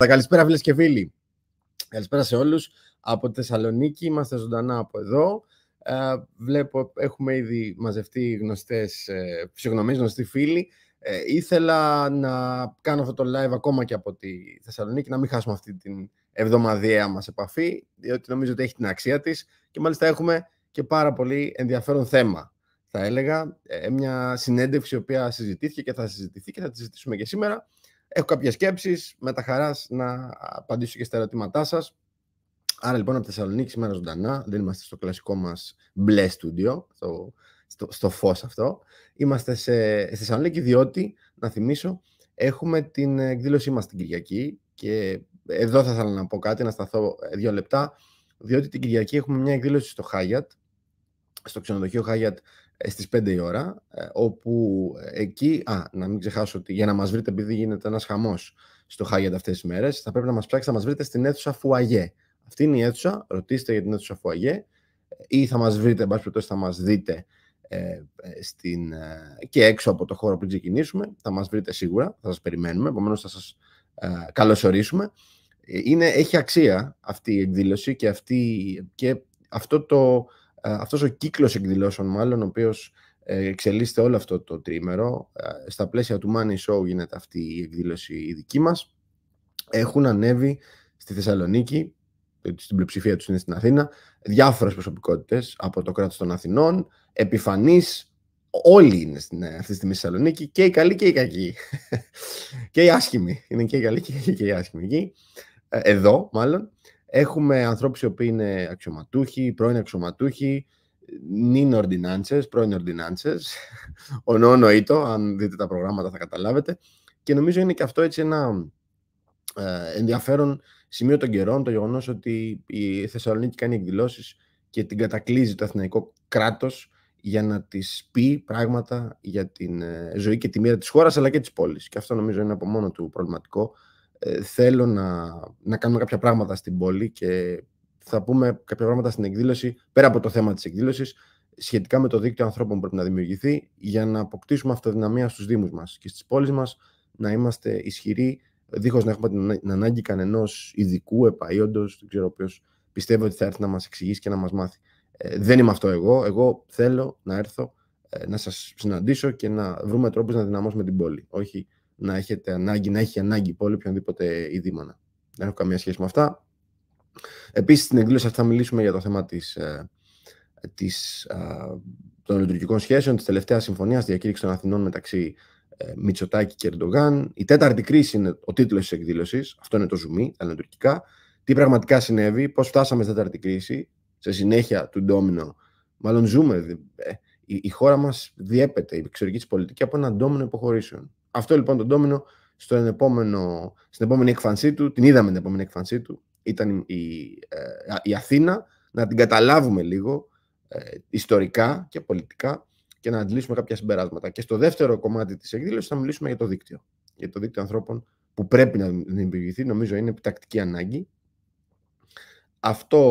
Τα καλησπέρα φίλες και φίλοι. Καλησπέρα σε όλους. Από τη Θεσσαλονίκη είμαστε ζωντανά από εδώ. Ε, βλέπω, έχουμε ήδη μαζευτεί γνωστές ε, γνωστοί φίλοι. Ε, ήθελα να κάνω αυτό το live ακόμα και από τη Θεσσαλονίκη, να μην χάσουμε αυτή την εβδομαδιαία μας επαφή, διότι νομίζω ότι έχει την αξία της και μάλιστα έχουμε και πάρα πολύ ενδιαφέρον θέμα, θα έλεγα. Ε, μια συνέντευξη η οποία συζητήθηκε και θα συζητηθεί και θα τη συζητήσουμε και σήμερα Έχω κάποιες σκέψεις, με τα χαράς να απαντήσω και στα ερωτήματά σας. Άρα λοιπόν από Θεσσαλονίκη σήμερα ζωντανά, δεν είμαστε στο κλασικό μας μπλε στούντιο, στο, στο, φως αυτό. Είμαστε σε, στη Θεσσαλονίκη διότι, να θυμίσω, έχουμε την εκδήλωσή μας την Κυριακή και εδώ θα ήθελα να πω κάτι, να σταθώ ε, δύο λεπτά, διότι την Κυριακή έχουμε μια εκδήλωση στο Χάγιατ, στο ξενοδοχείο Χάγιατ ε, στις 5 η ώρα, ε, όπου ε, εκεί, α, να μην ξεχάσω ότι για να μας βρείτε, επειδή γίνεται ένας χαμός στο Χάγιαντ αυτές τις μέρες, θα πρέπει να μας ψάξετε να μας βρείτε στην αίθουσα Φουαγέ. Αυτή είναι η αίθουσα, ρωτήστε για την αίθουσα Φουαγέ ή θα μας βρείτε, εν πάση περιπτώσει θα μας δείτε ε, στην, και έξω από το χώρο πριν ξεκινήσουμε, θα μας βρείτε σίγουρα, θα σας περιμένουμε, επομένως θα σας ε, καλωσορίσουμε. Είναι, έχει αξία αυτή η εκδήλωση και, αυτή, και αυτό το, ε, αυτός ο κύκλος εκδηλώσεων μάλλον, ο οποίος ε, εξελίσσεται όλο αυτό το τρίμερο, ε, στα πλαίσια του Money Show γίνεται αυτή η εκδήλωση η δική μας, έχουν ανέβει στη Θεσσαλονίκη, στην πλειοψηφία τους είναι στην Αθήνα, διάφορες προσωπικότητες από το κράτος των Αθηνών, επιφανείς, όλοι είναι στην, αυτή τη στιγμή στη Θεσσαλονίκη, και οι καλοί και οι κακοί. και οι άσχημοι. Είναι και οι καλοί και οι άσχημοι εκεί. Εδώ, μάλλον. Έχουμε ανθρώπους οι οποίοι είναι αξιωματούχοι, πρώην αξιωματούχοι, νυν ορδινάντσες, πρώην ordinances, ο νόνο ήτο, αν δείτε τα προγράμματα θα καταλάβετε. Και νομίζω είναι και αυτό έτσι ένα ε, ενδιαφέρον σημείο των καιρών, το γεγονός ότι η Θεσσαλονίκη κάνει εκδηλώσεις και την κατακλείζει το εθνικό κράτος για να τη πει πράγματα για την ε, ζωή και τη μοίρα της χώρας αλλά και της πόλης. Και αυτό νομίζω είναι από μόνο του προβληματικό ε, θέλω να, να κάνουμε κάποια πράγματα στην πόλη και θα πούμε κάποια πράγματα στην εκδήλωση, πέρα από το θέμα της εκδήλωσης, σχετικά με το δίκτυο ανθρώπων που πρέπει να δημιουργηθεί για να αποκτήσουμε αυτοδυναμία στους Δήμους μας και στις πόλεις μας, να είμαστε ισχυροί, δίχως να έχουμε την ανάγκη κανένα ειδικού, επαΐοντος, δεν ξέρω ποιος, πιστεύω ότι θα έρθει να μας εξηγήσει και να μας μάθει. Ε, δεν είμαι αυτό εγώ, εγώ θέλω να έρθω, ε, να σας συναντήσω και να βρούμε τρόπους να δυναμώσουμε την πόλη, όχι να έχετε ανάγκη, να έχει ανάγκη η πόλη οποιονδήποτε ειδήμονα. Δεν έχω καμία σχέση με αυτά. Επίσης, στην εκδήλωση αυτή θα μιλήσουμε για το θέμα της, ε, της, των λειτουργικών σχέσεων, της τελευταίας συμφωνίας διακήρυξης των Αθηνών μεταξύ ε, Μητσοτάκη και Ερντογάν. Η τέταρτη κρίση είναι ο τίτλος της εκδήλωσης, αυτό είναι το ζουμί, τα λειτουργικά. Τι πραγματικά συνέβη, πώς φτάσαμε στην τέταρτη κρίση, σε συνέχεια του ντόμινο, μάλλον ζούμε, ε, η, χώρα μας διέπεται, η εξωτερική πολιτική, από ένα ντόμινο υποχωρήσεων. Αυτό λοιπόν το ντόμινο στον επόμενο, στην επόμενη εκφανσή του, την είδαμε την επόμενη εκφανσή του, ήταν η, ε, η Αθήνα, να την καταλάβουμε λίγο ε, ιστορικά και πολιτικά και να αντλήσουμε κάποια συμπεράσματα. Και στο δεύτερο κομμάτι της εκδήλωσης θα μιλήσουμε για το δίκτυο. Για το δίκτυο ανθρώπων που πρέπει να δημιουργηθεί, νομίζω είναι επιτακτική ανάγκη. Αυτό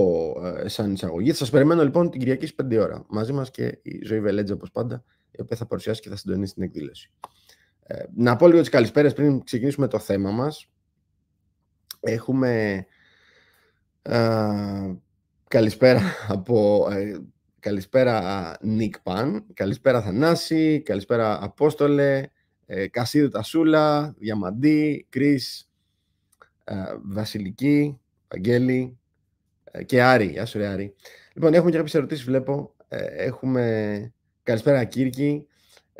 ε, σαν εισαγωγή. Θα σας περιμένω λοιπόν την Κυριακή στις 5 ώρα. Μαζί μας και η Ζωή Βελέτζα, όπως πάντα, η οποία θα παρουσιάσει και θα συντονίσει την εκδήλωση. Ε, να πω λίγο τις καλησπέρες πριν ξεκινήσουμε το θέμα μας. Έχουμε ε, καλησπέρα από... Ε, καλησπέρα ε, Νίκ Παν, καλησπέρα Θανάση, καλησπέρα Απόστολε, ε, Κασίδου Τασούλα, Διαμαντή, Κρίς, Βασιλική, Αγγέλη και Άρη. Γεια σου, Άρη. Λοιπόν, έχουμε και κάποιες ερωτήσεις, βλέπω. Έχουμε... Καλησπέρα Κύρκη.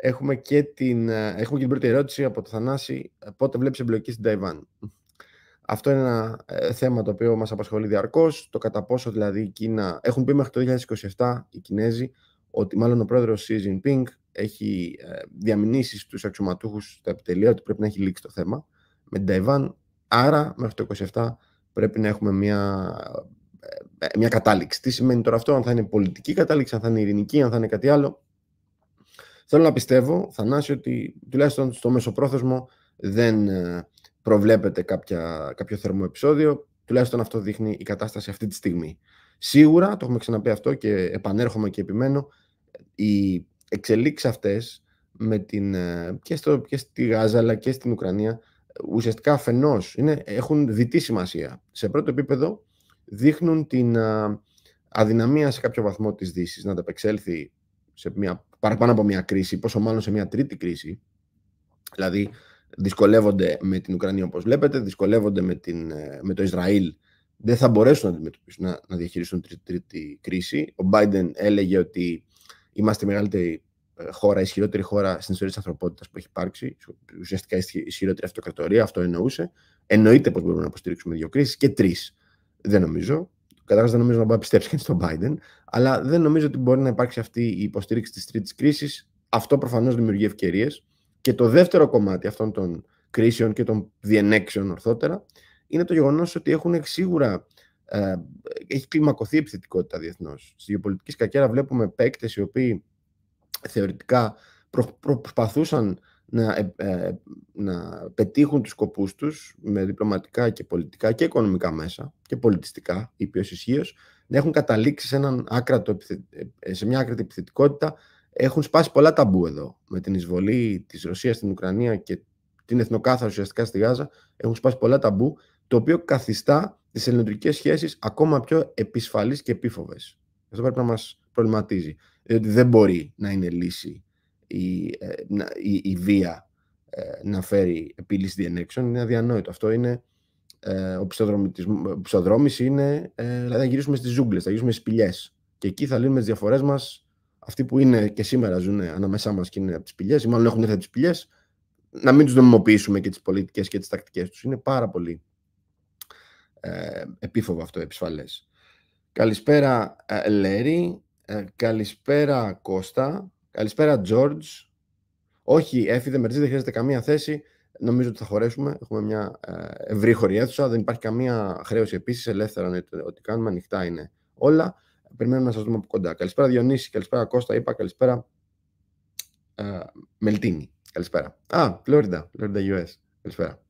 Έχουμε και την, ε, έχουμε και την πρώτη ερώτηση από το Θανάση. Ε, πότε βλέπεις εμπλοκή στην Ταϊβάν. Αυτό είναι ένα ε, θέμα το οποίο μας απασχολεί διαρκώς. Το κατά πόσο δηλαδή η Κίνα... Έχουν πει μέχρι το 2027 οι Κινέζοι ότι μάλλον ο πρόεδρος Xi Jinping έχει διαμηνήσει στους αξιωματούχους στα επιτελεία ότι πρέπει να έχει λήξει το θέμα με την Ταϊβάν. Άρα μέχρι το 2027 πρέπει να έχουμε μια, μια κατάληξη. Τι σημαίνει τώρα αυτό, αν θα είναι πολιτική κατάληξη, αν θα είναι ειρηνική, αν θα είναι κάτι άλλο. Θέλω να πιστεύω, Θανάση, ότι τουλάχιστον στο μεσοπρόθεσμο δεν ε, προβλέπεται κάποια, κάποιο θερμό επεισόδιο. Τουλάχιστον αυτό δείχνει η κατάσταση αυτή τη στιγμή. Σίγουρα, το έχουμε ξαναπεί αυτό και επανέρχομαι και επιμένω, οι εξελίξεις αυτές με την, ε, και, στο, και στη Γάζα αλλά και στην Ουκρανία ουσιαστικά αφενός έχουν διτή σημασία. Σε πρώτο επίπεδο δείχνουν την ε, αδυναμία σε κάποιο βαθμό της δύσης να ανταπεξέλθει σε μια παραπάνω από μια κρίση, πόσο μάλλον σε μια τρίτη κρίση. Δηλαδή, δυσκολεύονται με την Ουκρανία όπως βλέπετε, δυσκολεύονται με, την, ε, με το Ισραήλ, δεν θα μπορέσουν να αντιμετωπίσουν, να, να διαχειριστούν τρίτη, τρίτη κρίση. Ο Biden έλεγε ότι είμαστε η μεγαλύτερη ε, χώρα, η ισχυρότερη χώρα στην ιστορία της ανθρωπότητας που έχει υπάρξει. Ουσιαστικά η ισχυρότερη αυτοκρατορία, αυτό εννοούσε. Εννοείται πως μπορούμε να υποστηρίξουμε δύο κρίσεις και τρεις. Δεν νομίζω. Καταρχά, δεν νομίζω να μπορεί να πιστέψει κανείς τον Biden, αλλά δεν νομίζω ότι μπορεί να υπάρξει αυτή η υποστήριξη της τρίτης κρίσης. Αυτό προφανώς δημιουργεί ευκαιρίες. Και το δεύτερο κομμάτι αυτών των κρίσεων και των διενέξεων ορθότερα είναι το γεγονός ότι έχουν σίγουρα. Ε, έχει κλιμακωθεί η επιθετικότητα διεθνώς. Στη γεωπολιτική σκακέρα βλέπουμε παίκτες οι οποίοι θεωρητικά προσπαθούσαν να, ε, ε, να πετύχουν τους σκοπούς τους με διπλωματικά και πολιτικά και οικονομικά μέσα και πολιτιστικά, ήπιος ισχύω, να έχουν καταλήξει σε, έναν άκρατο, ε, σε μια άκρατη επιθετικότητα. Έχουν σπάσει πολλά ταμπού εδώ. Με την εισβολή της Ρωσίας στην Ουκρανία και την εθνοκάθα ουσιαστικά στη Γάζα, έχουν σπάσει πολλά ταμπού, το οποίο καθιστά τις ελληνικές σχέσεις ακόμα πιο επισφαλείς και επίφοβες. Αυτό πρέπει να μας προβληματίζει. Διότι δεν μπορεί να είναι λύση η, ε, η, η βία ε, να φέρει επίλυση διενέξεων είναι αδιανόητο. Αυτό είναι ε, ο ψωδρόμης είναι, δηλαδή να γυρίσουμε στις ζούγκλες, θα γυρίσουμε στις σπηλιές και εκεί θα λύνουμε τις διαφορές μας αυτοί που είναι και σήμερα ζουν ανάμεσά μας και είναι από τις σπηλιές ή μάλλον έχουν έρθει από τις σπηλιές να μην τους νομιμοποιήσουμε και τις πολιτικές και τις τακτικές τους. Είναι πάρα πολύ ε, επίφοβο αυτό επισφαλές. Καλησπέρα Λέρι. καλησπέρα Κώστα. Καλησπέρα, George. Όχι, έφυγε, Μερτζή, δεν χρειάζεται καμία θέση. Νομίζω ότι θα χωρέσουμε. Έχουμε μια ε, ευρύχωρη αίθουσα. Δεν υπάρχει καμία χρέωση επίσης. Ελεύθερα είναι ότι κάνουμε. Ανοιχτά είναι όλα. Περιμένουμε να σας δούμε από κοντά. Καλησπέρα, Διονύση. Καλησπέρα, Κώστα. Είπα καλησπέρα. Ε, Μελτίνη. Καλησπέρα. Α, Φλόριντα. Φλόριντα, US. Καλησπέρα.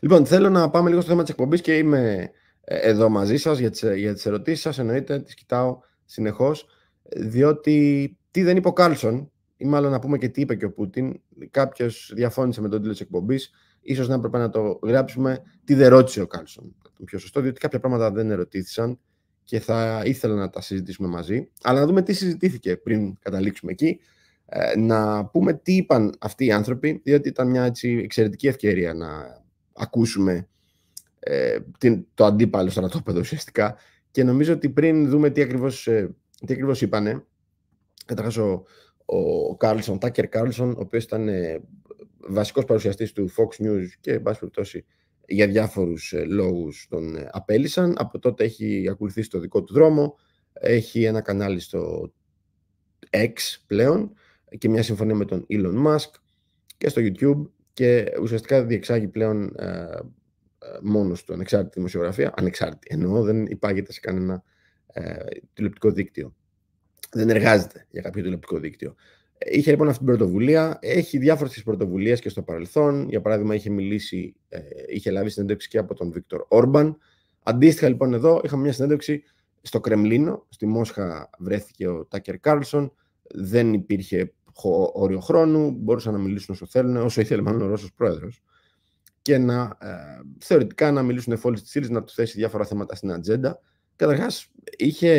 Λοιπόν, θέλω να πάμε λίγο στο θέμα της εκπομπής και είμαι ε, εδώ μαζί σας για τις ερωτήσεις σας. Εννοείται, τις κοιτάω συνεχώς. Διότι τι δεν είπε ο Κάλσον, ή μάλλον να πούμε και τι είπε και ο Πούτιν. Κάποιος διαφώνησε με τον τίτλο της εκπομπής. ίσως να έπρεπε να το γράψουμε. Τι δεν ρώτησε ο Κάλσον. Το πιο σωστό, διότι κάποια πράγματα δεν ερωτήθησαν και θα ήθελα να τα συζητήσουμε μαζί. Αλλά να δούμε τι συζητήθηκε πριν καταλήξουμε εκεί. Ε, να πούμε τι είπαν αυτοί οι άνθρωποι, διότι ήταν μια έτσι, εξαιρετική ευκαιρία να ακούσουμε ε, το αντίπαλο στρατόπεδο ουσιαστικά. Και νομίζω ότι πριν δούμε τι ακριβώς ε, τι είπανε, Καταρχάς, ο, ο Τάκερ Κάρλσον, ο οποίος ήταν ε, βασικός παρουσιαστής του Fox News και, εν για διάφορους ε, λόγους τον ε, απέλησαν. Από τότε έχει ακολουθήσει το δικό του δρόμο. Έχει ένα κανάλι στο X πλέον και μια συμφωνία με τον Elon Musk και στο YouTube και ουσιαστικά διεξάγει πλέον ε, μόνος του ανεξάρτητη δημοσιογραφία, ανεξάρτητη εννοώ, δεν υπάγεται σε κανένα ε, τηλεοπτικό δίκτυο δεν εργάζεται για κάποιο τηλεοπτικό δίκτυο. Είχε λοιπόν αυτή την πρωτοβουλία. Έχει διάφορες πρωτοβουλίες και στο παρελθόν. Για παράδειγμα, είχε μιλήσει, ε, είχε λάβει συνέντευξη και από τον Βίκτορ Όρμπαν. Αντίστοιχα, λοιπόν, εδώ είχαμε μια συνέντευξη στο Κρεμλίνο. Στη Μόσχα βρέθηκε ο Τάκερ Κάρλσον. Δεν υπήρχε όριο χρόνου. Μπορούσαν να μιλήσουν όσο θέλουν, όσο ήθελε μάλλον ο Ρώσος πρόεδρος. Και να ε, θεωρητικά να μιλήσουν εφόλη τη ύλη, να του θέσει διάφορα θέματα στην ατζέντα. Καταρχάς, είχε,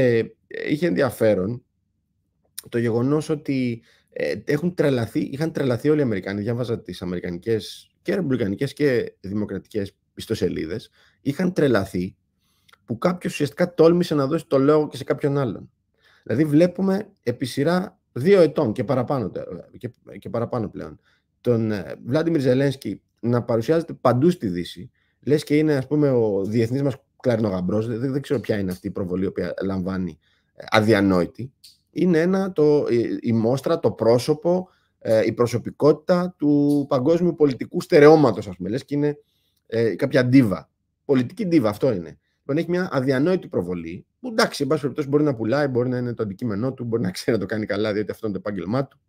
είχε ενδιαφέρον το γεγονός ότι ε, έχουν τρελαθεί, είχαν τρελαθεί όλοι οι Αμερικανοί, διάβαζα τις αμερικανικές και ρεμπλικανικές και δημοκρατικές πιστοσελίδες, είχαν τρελαθεί που κάποιος ουσιαστικά τόλμησε να δώσει το λόγο και σε κάποιον άλλον. Δηλαδή βλέπουμε επί σειρά δύο ετών και παραπάνω, και, και παραπάνω πλέον τον Βλάντιμιρ ε, Ζελένσκι να παρουσιάζεται παντού στη Δύση, λες και είναι ας πούμε ο διεθνής μας κλαρινογαμπρός, δεν, δεν ξέρω ποια είναι αυτή η προβολή που λαμβάνει ε, αδιανόητη, είναι ένα, το, η μόστρα, το πρόσωπο, ε, η προσωπικότητα του παγκόσμιου πολιτικού στερεώματος, ας πούμε, λες, και είναι ε, κάποια ντίβα. Πολιτική ντίβα, αυτό είναι. Λοιπόν, έχει μια αδιανόητη προβολή, που εντάξει, εν πάση περιπτώσει μπορεί να πουλάει, μπορεί να είναι το αντικείμενό του, μπορεί να ξέρει να το κάνει καλά, διότι αυτό είναι το επάγγελμά του.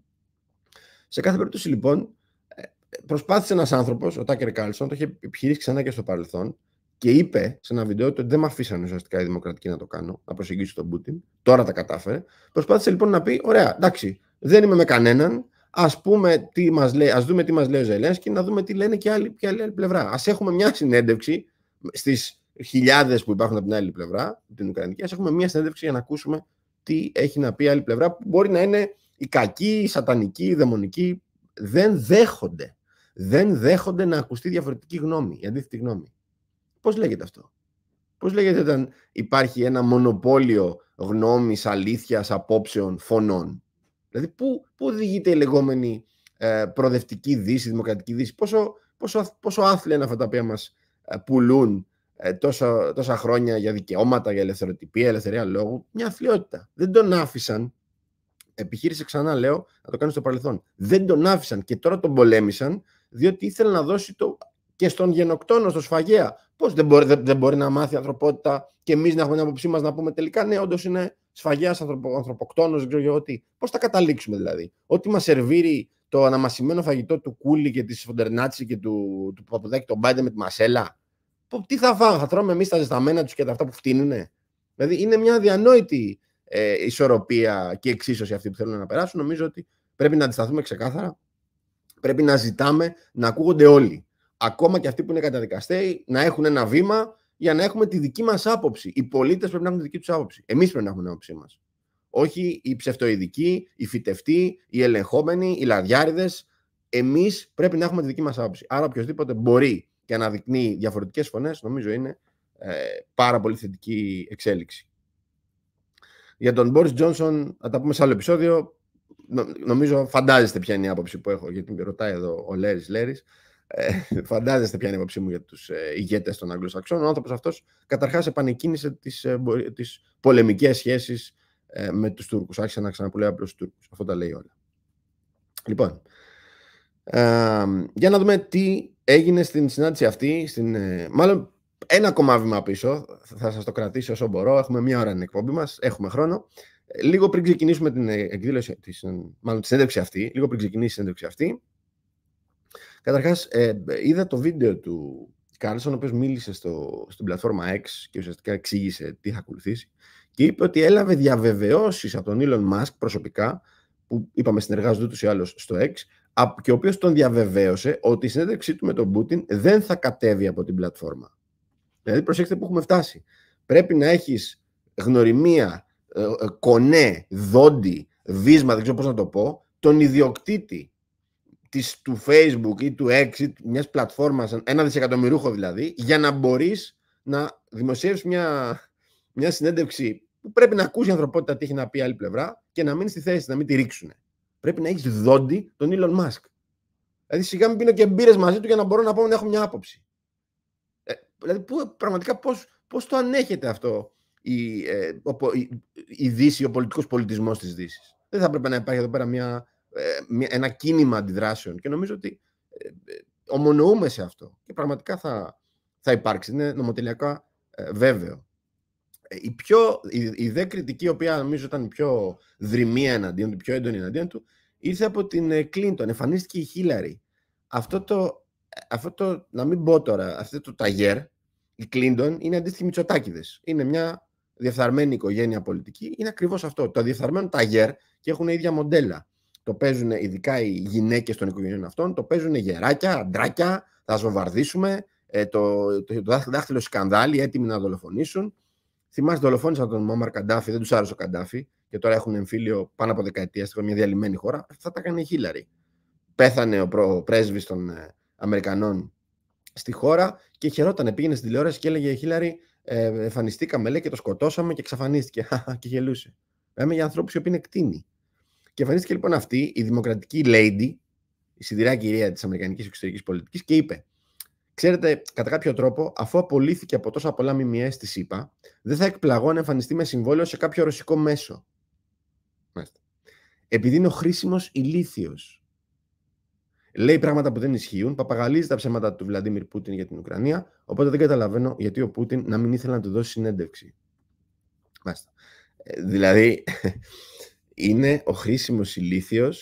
Σε κάθε περίπτωση, λοιπόν, ε, προσπάθησε ένας άνθρωπος, ο Τάκερ Κάλσον, το είχε επιχειρήσει ξανά και στο παρελθόν, και είπε σε ένα βίντεο ότι δεν με αφήσανε ουσιαστικά οι δημοκρατικοί να το κάνω, να προσεγγίσω τον Πούτιν. Τώρα τα κατάφερε. Προσπάθησε λοιπόν να πει: Ωραία, εντάξει, δεν είμαι με κανέναν. Ας πούμε τι λέει, ας δούμε τι μας λέει ο Ζελένσκι, να δούμε τι λένε και άλλοι, και άλλη, άλλη πλευρά. Ας έχουμε μια συνέντευξη στις χιλιάδες που υπάρχουν από την άλλη πλευρά, την Ουκρανική. Ας έχουμε μια συνέντευξη για να ακούσουμε τι έχει να πει η άλλη πλευρά, που μπορεί να είναι η κακή, η σατανική, η δαιμονική. Δεν δέχονται. Δεν δέχονται να ακουστεί διαφορετική γνώμη, η αντίθετη γνώμη. Πώς λέγεται αυτό. Πώς λέγεται όταν υπάρχει ένα μονοπόλιο γνώμης, αλήθειας, απόψεων, φωνών. Δηλαδή, πού, πού οδηγείται η λεγόμενη ε, προοδευτική δύση, δημοκρατική δύση. Πόσο, πόσο, πόσο άθλια είναι αυτά τα οποία μας ε, πουλούν ε, τόσα, τόσα χρόνια για δικαιώματα, για ελευθεροτυπία, ελευθερία λόγου. Μια αθλειότητα. Δεν τον άφησαν. Επιχείρησε ξανά, λέω, να το κάνει στο παρελθόν. Δεν τον άφησαν και τώρα τον πολέμησαν, διότι ήθελε να δώσει το και στον γενοκτόνο, στο σφαγέα. Πώς δεν, μπορεί, δεν, μπορεί να μάθει η ανθρωπότητα και εμείς να έχουμε την άποψή μας να πούμε τελικά ναι, όντως είναι σφαγέας ανθρωπο, ανθρωποκτόνος, δεν ξέρω εγώ τι. Πώς θα καταλήξουμε δηλαδή. Ό,τι μας σερβίρει το αναμασιμένο φαγητό του Κούλι και της Φοντερνάτση και του, του Παπαδάκη, τον Μπάιντε με τη Μασέλα. Τι θα φάμε, θα τρώμε εμείς τα ζεσταμένα τους και τα αυτά που φτύνουνε. Δηλαδή είναι μια αδιανόητη ε, ισορροπία και εξίσωση αυτή που θέλουν να περάσουν. Νομίζω ότι πρέπει να αντισταθούμε ξεκάθαρα. Πρέπει να ζητάμε να ακούγονται όλοι ακόμα και αυτοί που είναι καταδικαστέοι να έχουν ένα βήμα για να έχουμε τη δική μας άποψη. Οι πολίτες πρέπει να έχουν τη δική τους άποψη. Εμείς πρέπει να έχουμε την άποψή μας. Όχι οι ψευτοειδικοί, οι φυτευτοί, οι ελεγχόμενοι, οι λαδιάριδες. Εμείς πρέπει να έχουμε τη δική μας άποψη. Άρα, οποιοδήποτε μπορεί και αναδεικνύει διαφορετικές φωνές, νομίζω είναι ε, πάρα πολύ θετική εξέλιξη. Για τον Μπόρι Τζόνσον, θα τα πούμε σε άλλο επεισόδιο. Νομίζω φαντάζεστε ποια είναι η άποψη που έχω, γιατί με ρωτάει εδώ ο Λέρι Λέρι. Ε, φαντάζεστε ποια είναι η υποψή μου για τους ε, ηγέτες των Αγγλοσαξών. Ο άνθρωπος αυτός καταρχάς επανεκκίνησε τις, ε, τις σχέσεις ε, με τους Τούρκους. Έχει ξανα ξαναπολέ απλώ Τουρκου, Άρχισε να ξαναπουλάει απλω τους Τούρκους. Αυτό τα λέει όλα. Λοιπόν, ε, για να δούμε τι έγινε στην συνάντηση αυτή. Στην, μάλλον ένα ακόμα βήμα πίσω. Θα σας το κρατήσω όσο μπορώ. Έχουμε μία ώρα την εκπομπή μας. Έχουμε χρόνο. Λίγο πριν ξεκινήσουμε την εκδήλωση, της, μάλλον τη συνέντευξη αυτή, λίγο πριν ξεκινήσει η συνέντευξη αυτή, Καταρχάς, ε, είδα το βίντεο του Κάρλσον, ο οποίος μίλησε στο, στην πλατφόρμα X και ουσιαστικά εξήγησε τι θα ακολουθήσει και είπε ότι έλαβε διαβεβαιώσεις από τον Elon Musk προσωπικά, που είπαμε συνεργάζονται ούτως ή άλλως στο X, και ο οποίος τον διαβεβαίωσε ότι η συνέντευξή του με τον Πούτιν δεν θα κατέβει από την πλατφόρμα. Δηλαδή, προσέξτε που έχουμε φτάσει. Πρέπει να έχεις γνωριμία, ε, ε, κονέ, δόντι, βίσμα, δεν ξέρω πώς να το πω, τον ιδιοκτήτη της, του Facebook ή του Exit, μιας πλατφόρμας, ένα δισεκατομμυρούχο δηλαδή, για να μπορείς να δημοσιεύσει μια, μια συνέντευξη που πρέπει να ακούσει η ανθρωπότητα τι έχει να πει άλλη πλευρά και να μείνει στη θέση, να μην τη ρίξουν. Πρέπει να έχεις δόντι τον Elon Musk. Δηλαδή σιγά μην πίνω και μπύρες μαζί του για να μπορώ να πω να έχω μια άποψη. Ε, δηλαδή πραγματικά πώς, πώς το ανέχεται αυτό η, ε, Δύση, ο πολιτικός πολιτισμός της δύσης. Δεν θα πρέπει να υπάρχει εδώ πέρα μια ε, ένα κίνημα αντιδράσεων και νομίζω ότι ε, ε, ομονοούμε σε αυτό και πραγματικά θα, θα υπάρξει. Είναι νομοτελειακά βέβαιο. Η, πιο, η, η δε κριτική, η οποία νομίζω ήταν πιο δρυμία εναντίον του, πιο έντονη εναντίον του, ήρθε από την Κλίντον. Εμφανίστηκε η Χίλαρη. Αυτό το, αυτό το, να μην πω τώρα, αυτό το ταγέρ, η Κλίντον, είναι αντίστοιχη Μητσοτάκηδες. Είναι μια διεφθαρμένη οικογένεια πολιτική. Είναι ακριβώς αυτό. Το διεφθαρμένο ταγέρ και έχουν ίδια μοντέλα το παίζουν ειδικά οι γυναίκες των οικογενειών αυτών, το παίζουν γεράκια, αντράκια, θα σοβαρδίσουμε, ε, το, το, δάχτυλο σκανδάλι, έτοιμοι να δολοφονήσουν. Θυμάστε, δολοφόνησαν τον Μόμαρ Καντάφη, δεν τους άρεσε ο Καντάφη και τώρα έχουν εμφύλιο πάνω από δεκαετία στην μια διαλυμένη χώρα. θα τα έκανε η Χίλαρη. Πέθανε ο, ο πρέσβης των ε, Αμερικανών στη χώρα και χαιρότανε. Πήγαινε στην τηλεόραση και έλεγε η Χίλαρη, ε, εμφανιστήκαμε λέει, και το σκοτώσαμε και εξαφανίστηκε. και γελούσε. Λέμε για ανθρώπους οι οποίοι είναι κτίνοι. Και εμφανίστηκε λοιπόν αυτή η δημοκρατική lady, η σιδηρά κυρία της Αμερικανικής εξωτερικής πολιτικής, και είπε: Ξέρετε, κατά κάποιο τρόπο, αφού απολύθηκε από τόσα πολλά μιμιέ τη ΣΥΠΑ, δεν θα εκπλαγώ να εμφανιστεί με συμβόλαιο σε κάποιο ρωσικό μέσο. Μάλιστα. Επειδή είναι ο χρήσιμος ηλίθιος. Λέει πράγματα που δεν ισχύουν, παπαγαλίζει τα ψέματα του Βλαντίμιρ Πούτιν για την Ουκρανία, οπότε δεν καταλαβαίνω γιατί ο Πούτιν να μην ήθελε να του δώσει συνέντευξη. Μάλιστα. Ε, δηλαδή, είναι ο χρήσιμος ηλίθιος,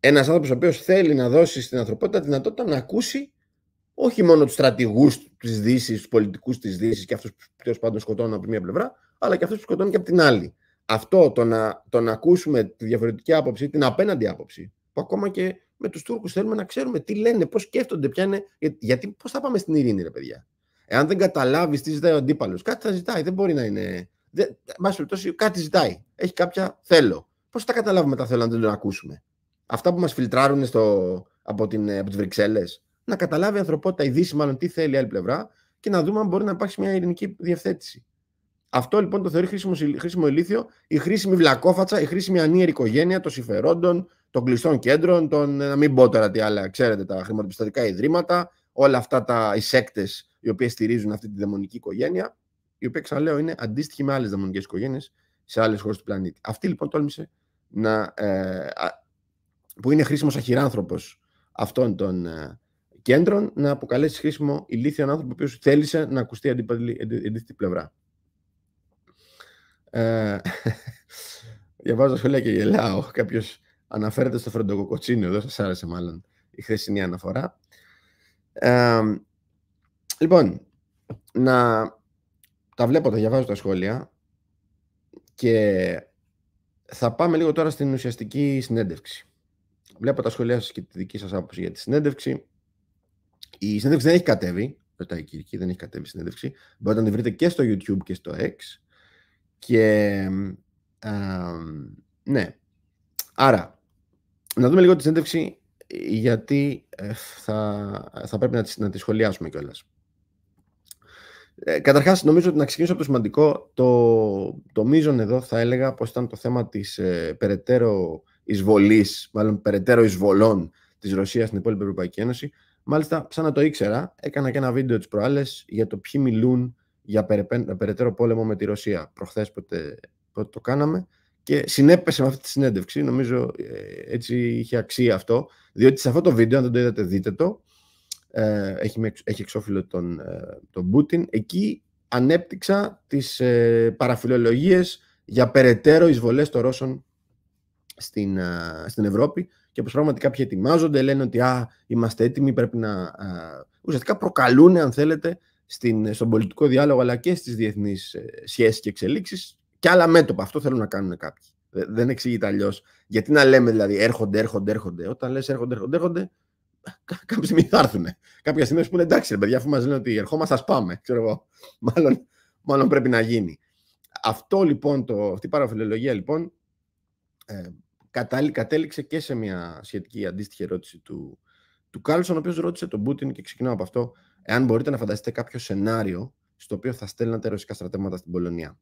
ένας άνθρωπος ο οποίος θέλει να δώσει στην ανθρωπότητα τη δυνατότητα να ακούσει όχι μόνο τους στρατηγούς της Δύσης, τους πολιτικούς της Δύσης και αυτούς που τέλος πάντων σκοτώνουν από μία πλευρά, αλλά και αυτούς που σκοτώνουν και από την άλλη. Αυτό το να, το ακούσουμε τη διαφορετική άποψη, την απέναντι άποψη, που ακόμα και με τους Τούρκους θέλουμε να ξέρουμε τι λένε, πώς σκέφτονται, ποια είναι. Γιατί πώς θα πάμε στην ειρήνη, ρε παιδιά. Εάν δεν καταλάβεις τι ζητάει ο αντίπαλος, κάτι θα ζητάει. Δεν μπορεί να είναι. Δεν, περιπτώσει, κάτι ζητάει. Έχει κάποια θέλω. Πώς τα καταλάβουμε τα θέλω να δεν τον ακούσουμε. Αυτά που μας φιλτράρουν στο, από, την, από τις Βρυξέλλες. Να καταλάβει η ανθρωπότητα, η Δύση μάλλον, τι θέλει η άλλη πλευρά και να δούμε αν μπορεί να υπάρξει μια ειρηνική διευθέτηση. Αυτό λοιπόν το θεωρεί χρήσιμο, χρήσιμο ηλίθιο, η χρήσιμη βλακόφατσα, η χρήσιμη ανίερη οικογένεια των συμφερόντων, των κλειστών κέντρων, των, ε, να μην πω τώρα τι άλλα, ξέρετε, τα χρηματοπιστωτικά ιδρύματα, όλα αυτά τα εισέκτε οι οποίες στηρίζουν αυτή τη δαιμονική οικογένεια, η οποία ξαναλέω είναι αντίστοιχη με άλλες δαιμονικές οικογένειες σε άλλες χώρες του πλανήτη. Αυτή λοιπόν τόλμησε να, ε, που είναι χρήσιμος αχυράνθρωπος αυτών των ε, κέντρων, να αποκαλέσει χρήσιμο ηλίθιο άνθρωπο ο θέλησε να ακουστεί αντίθετη πλευρά. Ε, διαβάζω σχολεία και γελάω. Κάποιος αναφέρεται στο φροντοκοκοτσίνιο, δεν σας άρεσε μάλλον η χθεσινή αναφορά. Ε, λοιπόν, να τα βλέπω, τα διαβάζω τα σχόλια και θα πάμε λίγο τώρα στην ουσιαστική συνέντευξη. Βλέπω τα σχόλιά σας και τη δική σας άποψη για τη συνέντευξη. Η συνέντευξη δεν έχει κατέβει, ρωτάει η Κυρική, δεν έχει κατέβει η συνέντευξη. Μπορείτε να τη βρείτε και στο YouTube και στο X. Και ναι. Άρα, να δούμε λίγο τη συνέντευξη, γιατί ε, θα, θα πρέπει να τη, να τη σχολιάσουμε κιόλας. Ε, Καταρχάς, νομίζω ότι να ξεκινήσω από το σημαντικό, το, το μείζον εδώ θα έλεγα πως ήταν το θέμα της ε, περαιτέρω εισβολής, μάλλον περαιτέρω εισβολών της Ρωσίας στην υπόλοιπη Ευρωπαϊκή Ένωση. Μάλιστα, σαν να το ήξερα, έκανα και ένα βίντεο τι προάλλες για το ποιοι μιλούν για περαιτέρω πόλεμο με τη Ρωσία. Προχθές πότε, το κάναμε και συνέπεσε με αυτή τη συνέντευξη. Νομίζω ε, έτσι είχε αξία αυτό, διότι σε αυτό το βίντεο, αν δεν το είδατε, δείτε το, ε, έχει, έχει εξώφυλλο τον, ε, τον Πούτιν. Εκεί ανέπτυξα τις ε, παραφιλολογίες για περαιτέρω εισβολές των Ρώσων στην, στην Ευρώπη και όπως πραγματικά κάποιοι ετοιμάζονται, λένε ότι α, είμαστε έτοιμοι, πρέπει να... ουσιαστικά προκαλούν, αν θέλετε, στην, στον πολιτικό διάλογο αλλά και στις διεθνείς σχέσεις και εξελίξεις και άλλα μέτωπα. Αυτό θέλουν να κάνουν κάποιοι. Δεν εξηγείται αλλιώς. Γιατί να λέμε δηλαδή έρχονται, έρχονται, έρχονται. Όταν λες έρχονται, έρχονται, έρχονται, κάποια στιγμή θα έρθουν. Κάποια στιγμή που είναι εντάξει, ρε παιδιά, αφού μας λένε ότι ερχόμαστε, ας πάμε. Ξέρω εγώ. Μάλλον, μάλλον πρέπει να γίνει. Αυτό λοιπόν, το, αυτή η παραφιλολογία λοιπόν, ε, κατέληξε και σε μια σχετική αντίστοιχη ερώτηση του, του Κάλσον, ο οποίος ρώτησε τον Πούτιν και ξεκινάω από αυτό, εάν μπορείτε να φανταστείτε κάποιο σενάριο στο οποίο θα στέλνατε ρωσικά στρατεύματα στην Πολωνία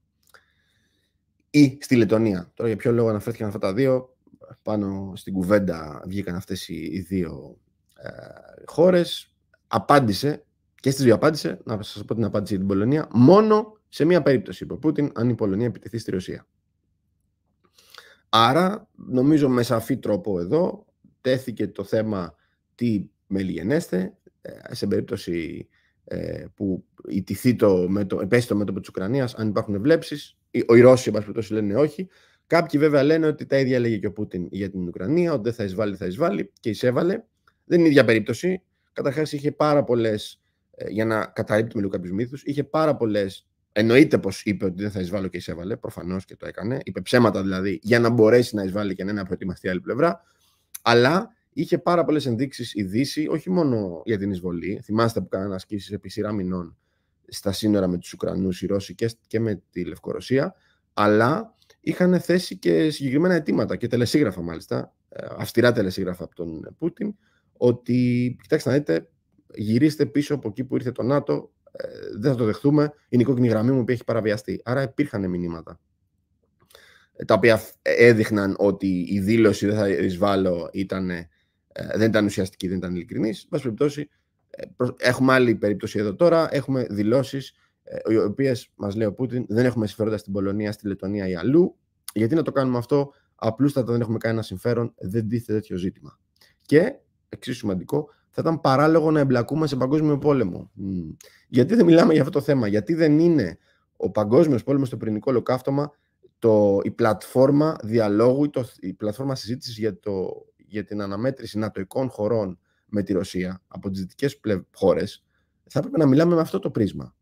ή στη Λετωνία. Τώρα για ποιο λόγο αναφέρθηκαν αυτά τα δύο, πάνω στην κουβέντα βγήκαν αυτές οι δύο ε, χώρες απάντησε και στις δύο απάντησε, να σας πω την απάντηση για την Πολωνία, μόνο σε μία περίπτωση, είπε ο Πούτιν, αν η Πολωνία επιτεθεί στη Ρωσία. Άρα, νομίζω με σαφή τρόπο εδώ, τέθηκε το θέμα τι μελιγενέστε, ε, σε περίπτωση ε, που ιτηθεί το, με το, το μέτωπο της Ουκρανίας, αν υπάρχουν βλέψεις, οι, Ρώσοι, εν λένε όχι. Κάποιοι βέβαια λένε ότι τα ίδια έλεγε και ο Πούτιν για την Ουκρανία, ότι δεν θα εισβάλλει, θα εισβάλλει και εισέβαλε. Δεν είναι η ίδια περίπτωση. Καταρχάς, είχε πάρα πολλές. Ε, για να καταρρύπτουμε λίγο κάποιους μύθους, είχε πάρα πολλές. Εννοείται πως είπε ότι δεν θα εισβάλλω και εισέβαλε. Προφανώς και το έκανε. Είπε ψέματα δηλαδή για να μπορέσει να εισβάλλει και να είναι άλλη πλευρά. Αλλά είχε πάρα πολλές ενδείξεις η Δύση, όχι μόνο για την εισβολή. Θυμάστε που κάνανε ασκήσεις επί σειρά μηνών στα σύνορα με τους Ουκρανούς, οι Ρώσοι και, και με τη Λευκορωσία. Αλλά είχαν θέσει και συγκεκριμένα αιτήματα και τελεσίγραφα μάλιστα, ε, αυστηρά τελεσίγραφα από τον Πούτιν, ότι, κοιτάξτε να δείτε, γυρίστε πίσω από εκεί που ήρθε το ΝΑΤΟ, ε, δεν θα το δεχτούμε, είναι η κόκκινη γραμμή μου που έχει παραβιαστεί. Άρα υπήρχαν μηνύματα ε, τα οποία έδειχναν ότι η δήλωση δεν θα εισβάλλω ήταν, ε, δεν ήταν ουσιαστική, δεν ήταν ειλικρινής. Μας περιπτώσει, έχουμε άλλη περίπτωση εδώ τώρα, έχουμε δηλώσεις, οι οποίες μας λέει ο Πούτιν δεν έχουμε συμφέροντα στην Πολωνία, στη Λετωνία ή αλλού. Γιατί να το κάνουμε αυτό, απλούστατα δεν έχουμε κανένα συμφέρον, δεν τίθεται τέτοιο ζήτημα. Και εξίσου σημαντικό, θα ήταν παράλογο να εμπλακούμε σε παγκόσμιο πόλεμο. Γιατί δεν μιλάμε για αυτό το θέμα, γιατί δεν είναι ο παγκόσμιος πόλεμος στο πυρηνικό ολοκαύτωμα η πλατφόρμα διαλόγου, το, η πλατφόρμα συζήτησης για, για την αναμέτρηση νατοικών χωρών με τη Ρωσία από τις δυτικές χώρες, θα έπρεπε να μιλάμε με αυτό το πρίσμα.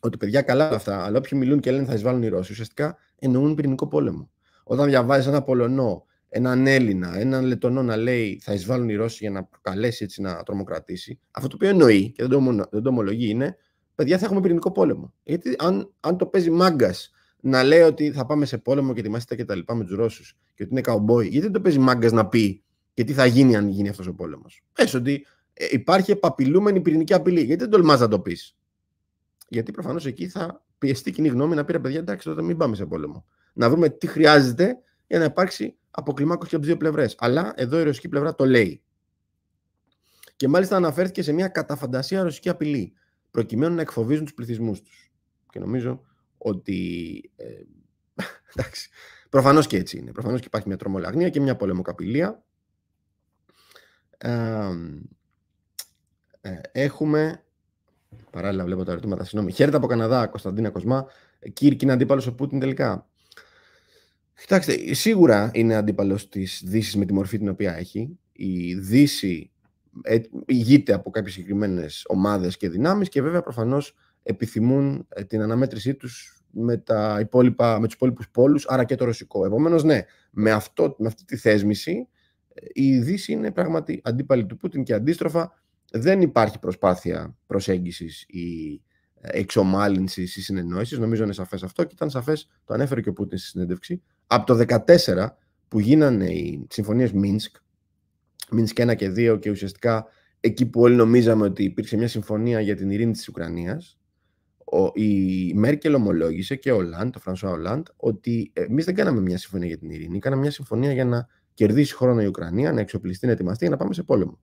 Ότι παιδιά καλά αυτά, αλλά όποιοι μιλούν και λένε θα εισβάλλουν οι Ρώσοι, ουσιαστικά εννοούν πυρηνικό πόλεμο. Όταν διαβάζεις ένα Πολωνό έναν Έλληνα, έναν Λετωνό να λέει θα εισβάλλουν οι Ρώσοι για να προκαλέσει έτσι να τρομοκρατήσει. Αυτό το οποίο εννοεί και δεν το, δεν το ομολογεί είναι παιδιά θα έχουμε πυρηνικό πόλεμο. Γιατί αν, αν το παίζει μάγκας να λέει ότι θα πάμε σε πόλεμο και ετοιμάστε και τα λοιπά με τους Ρώσους και ότι είναι καουμπόι, γιατί δεν το παίζει μάγκας να πει και τι θα γίνει αν γίνει αυτός ο πόλεμος. Πες ότι ε, υπάρχει επαπειλούμενη πυρηνική απειλή. Γιατί δεν τολμάς να το πεις. Γιατί προφανώς εκεί θα πιεστεί κοινή γνώμη να πει ρε παιδιά, εντάξει, τότε μην πάμε σε πόλεμο. Να βρούμε τι χρειάζεται για να υπάρξει αποκλιμάκωση και από τις δύο πλευρές. Αλλά εδώ η ρωσική πλευρά το λέει. Και μάλιστα αναφέρθηκε σε μια καταφαντασία ρωσική απειλή, προκειμένου να εκφοβίζουν τους πληθυσμούς τους. Και νομίζω ότι. Ε, εντάξει. Προφανώς και έτσι είναι. Προφανώς και υπάρχει μια τρομολαγνία και μια πολεμοκαπηλεία. Ε, έχουμε. Παράλληλα βλέπω τα ερωτήματα. Συγγνώμη. Χαίρετε από Καναδά, Κωνσταντίνα Κοσμά. είναι αντίπαλος ο Πούτιν τελικά. Κοιτάξτε, σίγουρα είναι αντίπαλος της Δύσης με τη μορφή την οποία έχει. Η Δύση ε, ηγείται από κάποιες συγκεκριμένες ομάδες και δυνάμεις και βέβαια προφανώς επιθυμούν ε, την αναμέτρησή τους με, τα υπόλοιπα, με τους υπόλοιπους πόλους, άρα και το ρωσικό. Επομένως, ναι, με, αυτό, με αυτή τη θέσμηση ε, η Δύση είναι πράγματι αντίπαλη του Πούτιν και αντίστροφα δεν υπάρχει προσπάθεια προσέγγισης ή εξομάλυνσης ή συνεννόησης. Νομίζω είναι σαφές αυτό και ήταν σαφές το ανέφερε και ο Πούτιν στη συνέντευξη, από το 2014 που γίνανε οι συμφωνίες Μίνσκ, Μίνσκ 1 και 2 και ουσιαστικά εκεί που όλοι νομίζαμε ότι υπήρξε μια συμφωνία για την ειρήνη της Ουκρανίας, η Μέρκελ ομολόγησε και ο Λαντ, ο Φρανσουά Ολάντ, ότι εμείς δεν κάναμε μια συμφωνία για την ειρήνη. Κάναμε μια συμφωνία για να κερδίσει χρόνο η Ουκρανία, να εξοπλιστεί, να ετοιμαστεί, για να πάμε σε πόλεμο.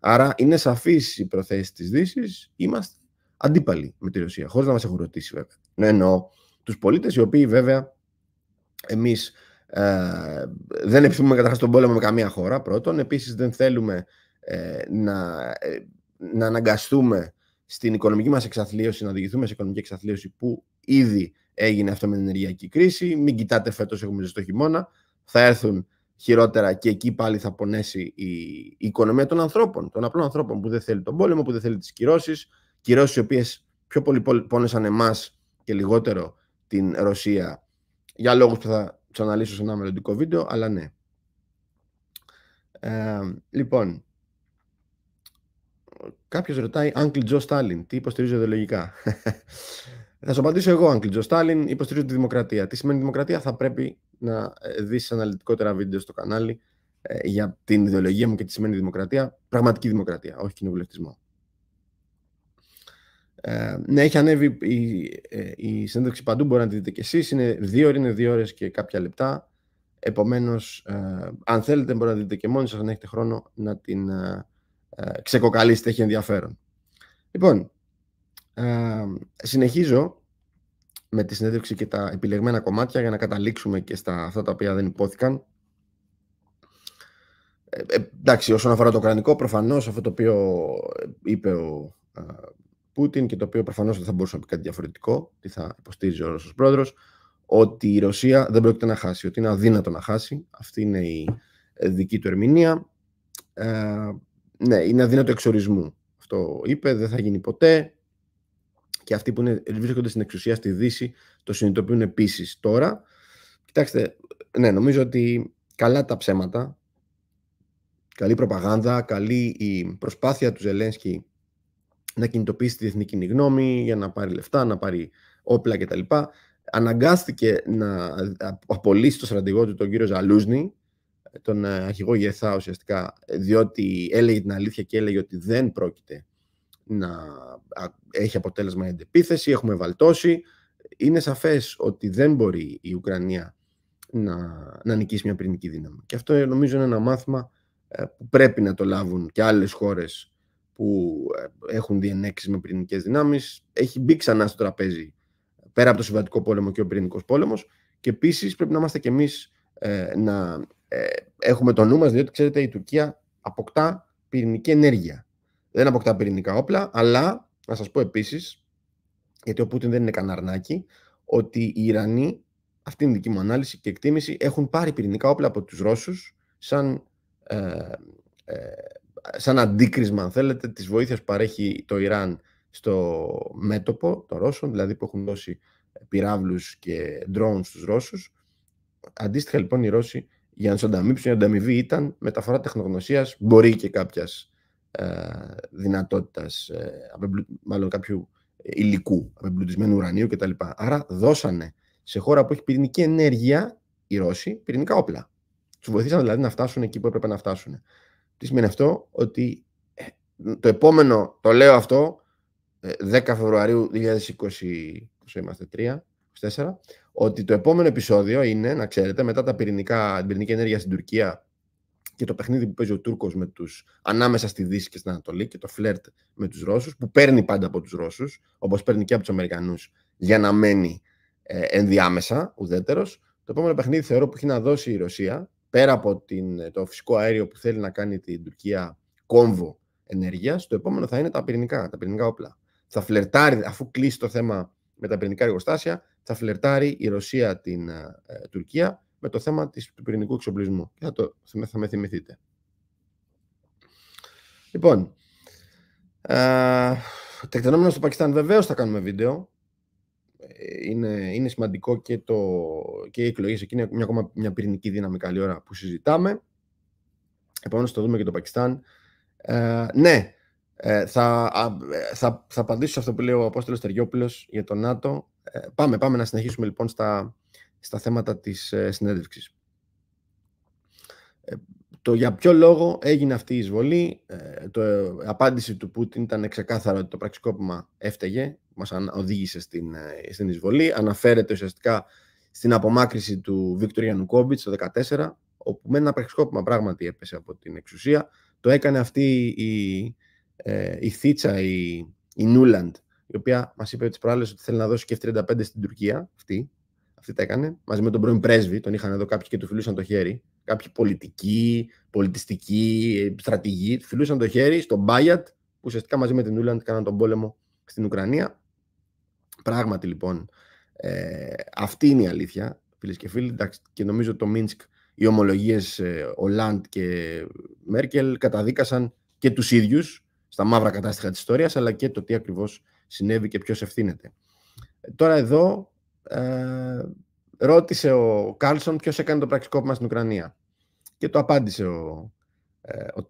Άρα είναι σαφής η προθέσει της Δύσης. Είμαστε αντίπαλοι με τη Ρωσία, χωρίς να μας έχουν ρωτήσει βέβαια. Ναι, εννοώ τους πολίτες οι οποίοι βέβαια Εμείς ε, δεν επιθυμούμε καταρχάς τον πόλεμο με καμία χώρα πρώτον, Επίσης, δεν θέλουμε ε, να, ε, να αναγκαστούμε στην οικονομική μας εξαθλίωση, να οδηγηθούμε σε οικονομική εξαθλίωση που ήδη έγινε αυτό με την ενεργειακή κρίση. Μην κοιτάτε φέτος, έχουμε ζεστό χειμώνα, θα έρθουν χειρότερα και εκεί πάλι θα πονέσει η, η οικονομία των ανθρώπων, των απλών ανθρώπων που δεν θέλει τον πόλεμο, που δεν θέλει τις κυρώσεις, κυρώσεις οι οποίες πιο πολύ πόνεσαν εμάς και λιγότερο την Ρωσία για λόγους που θα τους αναλύσω σε ένα μελλοντικό βίντεο, αλλά ναι. Ε, λοιπόν, κάποιος ρωτάει Uncle Joe Stalin, τι υποστηρίζω ιδεολογικά. θα σου απαντήσω εγώ, Uncle Joe Stalin, υποστηρίζω τη δημοκρατία. Τι σημαίνει δημοκρατία, θα πρέπει να ε, δεις αναλυτικότερα βίντεο στο κανάλι ε, για την ιδεολογία μου και τι σημαίνει δημοκρατία, πραγματική δημοκρατία, όχι κοινοβουλευτισμό. Ε, ναι, έχει ανέβει η, ε, η συνέντευξη παντού, μπορείτε να τη δείτε κι εσείς. Είναι δύο ώρες, είναι δύο ώρες και κάποια λεπτά. Επομένως, ε, αν θέλετε, μπορείτε να δείτε και μόνοι σας, αν έχετε χρόνο, να την ε, ε ξεκοκαλίσετε, έχει ενδιαφέρον. Λοιπόν, ε, συνεχίζω με τη συνέντευξη και τα επιλεγμένα κομμάτια για να καταλήξουμε και στα αυτά τα οποία δεν υπόθηκαν. Ε, εντάξει, όσον αφορά το κρανικό, προφανώς αυτό το οποίο είπε ο Πούτιν και το οποίο προφανώς δεν θα μπορούσε να πει κάτι διαφορετικό, τι θα υποστήριζε ο Ρώσος πρόεδρος, ότι η Ρωσία δεν πρόκειται να χάσει, ότι είναι αδύνατο να χάσει. Αυτή είναι η ε, δική του ερμηνεία. Ε, ναι, είναι αδύνατο εξορισμού. Αυτό είπε, δεν θα γίνει ποτέ. Και αυτοί που είναι, βρίσκονται στην εξουσία στη Δύση το συνειδητοποιούν επίσης τώρα. Κοιτάξτε, ναι, νομίζω ότι καλά τα ψέματα, καλή προπαγάνδα, καλή η προσπάθεια του Ζελένσκι να κινητοποιήσει τη διεθνή κοινή γνώμη για να πάρει λεφτά, να πάρει όπλα κτλ. Αναγκάστηκε να απολύσει το στρατηγό του τον κύριο Ζαλούζνη, τον ε, αρχηγό Γεθά ουσιαστικά, διότι έλεγε την αλήθεια και έλεγε ότι δεν πρόκειται να έχει αποτέλεσμα η αντεπίθεση, έχουμε βαλτώσει. Είναι σαφές ότι δεν μπορεί η Ουκρανία να, να νικήσει μια πυρηνική δύναμη. Και αυτό νομίζω είναι ένα μάθημα ε, που πρέπει να το λάβουν και άλλες χώρες που ε, έχουν διενέξει με πυρηνικές δυνάμεις, έχει μπει ξανά στο τραπέζι πέρα από το συμβατικό πόλεμο και ο πυρηνικός πόλεμος. Και επίσης πρέπει να είμαστε κι εμείς ε, να ε, έχουμε το νου μας, διότι ξέρετε, η Τουρκία αποκτά πυρηνική ενέργεια. Δεν αποκτά πυρηνικά όπλα, αλλά να σας πω επίσης, γιατί ο Πούτιν δεν είναι καναρνάκι, ότι οι Ιρανοί, αυτή είναι η δική μου ανάλυση και εκτίμηση, έχουν πάρει πυρηνικά όπλα από τους Ρώσους σαν ε, σαν αντίκρισμα, αν θέλετε, της βοήθειας που παρέχει το Ιράν στο μέτωπο των Ρώσων, δηλαδή που έχουν δώσει πυράβλους και ντρόουν στους Ρώσους. Αντίστοιχα, λοιπόν, οι Ρώσοι για να τους ανταμείψουν, η ανταμοιβή ήταν μεταφορά τεχνογνωσίας μπορεί και κάποιας ε, δυνατότητας, ε, μάλλον κάποιου υλικού, απεμπλουτισμένου ουρανίου κτλ. Άρα δώσανε σε χώρα που έχει πυρηνική ενέργεια οι Ρώσοι πυρηνικά όπλα. Τους βοηθήσαν δηλαδή να φτάσουν εκεί που έπρεπε να φτάσουν. Τι σημαίνει αυτό, ότι ε, το επόμενο, το λέω αυτό, 10 ε, Φεβρουαρίου 2020, είμαστε 3, 4, ότι το επόμενο επεισόδιο είναι, να ξέρετε, μετά τα πυρηνικά, την πυρηνική ενέργεια στην Τουρκία και το παιχνίδι που παίζει ο Τούρκος με τους, ανάμεσα στη Δύση και στην Ανατολή και το φλερτ με τους Ρώσους, που παίρνει πάντα από τους Ρώσους, όπως παίρνει και από τους Αμερικανούς, για να μένει ε, ενδιάμεσα, ουδέτερος. Το επόμενο παιχνίδι θεωρώ που έχει να δώσει η Ρωσία πέρα από την, το φυσικό αέριο που θέλει να κάνει την Τουρκία κόμβο ενέργειας, το επόμενο θα είναι τα πυρηνικά, τα πυρηνικά όπλα. Θα φλερτάρει, αφού κλείσει το θέμα με τα πυρηνικά εργοστάσια, θα φλερτάρει η Ρωσία την ε, Τουρκία με το θέμα της, του πυρηνικού εξοπλισμού. Θα, το, θα με θυμηθείτε. Λοιπόν, ε, τεκτενόμενος στο Πακιστάν βεβαίως θα κάνουμε βίντεο είναι, είναι σημαντικό και, το, και οι εκλογές εκεί είναι μια, ακόμα μια πυρηνική δύναμη καλή ώρα που συζητάμε. Επομένως το δούμε και το Πακιστάν. Ε, ναι, ε, θα, ε, θα, θα απαντήσω σε αυτό που λέει ο Απόστολος Τεριόπουλος για το ΝΑΤΟ. Ε, πάμε, πάμε να συνεχίσουμε λοιπόν στα, στα θέματα της ε, το για ποιο λόγο έγινε αυτή η εισβολή, το, η απάντηση του Πούτιν ήταν ξεκάθαρο ότι το πραξικόπημα έφταιγε, μας οδήγησε στην, ε, στην εισβολή. Αναφέρεται ουσιαστικά στην απομάκρυση του Βίκτορ Ιανουκόβιτ το 2014, όπου με ένα πραξικόπημα πράγματι έπεσε από την εξουσία. Το έκανε αυτή η, ε, η Θίτσα, η, η Νούλαντ, η οποία μας είπε τις προάλλες ότι θέλει να δώσει και 35 στην Τουρκία, αυτή, αυτή τα έκανε, μαζί με τον πρώην πρέσβη, τον είχαν εδώ κάποιοι και του φιλούσαν το χέρι, κάποιοι πολιτικοί, πολιτιστικοί, ε, στρατηγοί, φιλούσαν το χέρι στον Μπάγιατ, που ουσιαστικά μαζί με την Ούλαντ κάναν τον πόλεμο στην Ουκρανία. Πράγματι λοιπόν, ε, αυτή είναι η αλήθεια, φίλες και φίλοι. Εντάξει, και νομίζω το Μίνσκ, οι ομολογίες ε, Ολάντ και Μέρκελ καταδίκασαν και τους ίδιους στα μαύρα κατάστοιχα της ιστορίας, αλλά και το τι ακριβώς συνέβη και ποιος ευθύνεται. Τώρα εδώ ε, ρώτησε ο Κάλσον ποιος έκανε το πραξικόπημα στην Ουκρανία. Και το απάντησε ε, ο,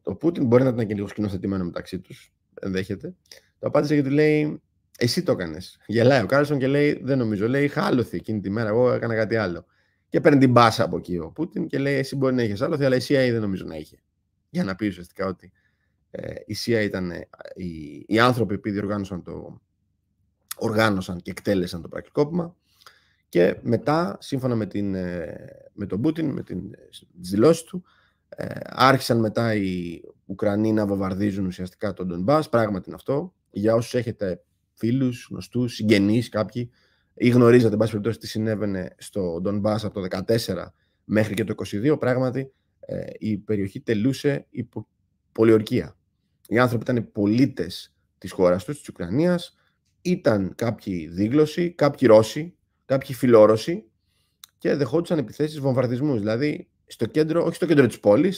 ο, Πούτιν. Μπορεί να ήταν και λίγο σκηνοθετημένο μεταξύ τους, ενδέχεται. Το απάντησε γιατί λέει εσύ το έκανες. Γελάει ο Κάρλσον και λέει: Δεν νομίζω. Λέει: Είχα άλοθη εκείνη τη μέρα. Εγώ έκανα κάτι άλλο. Και παίρνει την μπάσα από εκεί ο Πούτιν και λέει: Εσύ μπορεί να είχες άλοθη, αλλά η CIA δεν νομίζω να είχε. Για να πει ουσιαστικά ότι ε, η CIA ήταν ε, οι, οι, άνθρωποι που διοργάνωσαν το. Οργάνωσαν και εκτέλεσαν το πρακτικόπημα. Και μετά, σύμφωνα με, την, ε, με τον Πούτιν, με την, ε, τις του, ε, άρχισαν μετά οι Ουκρανοί να βομβαρδίζουν ουσιαστικά τον Ντονμπάς. Πράγματι είναι αυτό. Για όσους έχετε φίλους, γνωστούς, συγγενείς κάποιοι, ή γνωρίζατε, εν πάση περιπτώσει, τι συνέβαινε στο Ντομπά από το 2014 μέχρι και το 2022. Πράγματι, ε, η περιοχή τελούσε υπό πολιορκία. Οι άνθρωποι ήταν πολίτες της χώρας τους, της Ουκρανίας, ήταν κάποιοι δίγλωσοι, κάποιοι Ρώσοι, κάποιοι φιλόρωσοι και δεχόντουσαν επιθέσεις βομβαρδισμούς. Δηλαδή, στο κέντρο, όχι στο κέντρο της πόλης,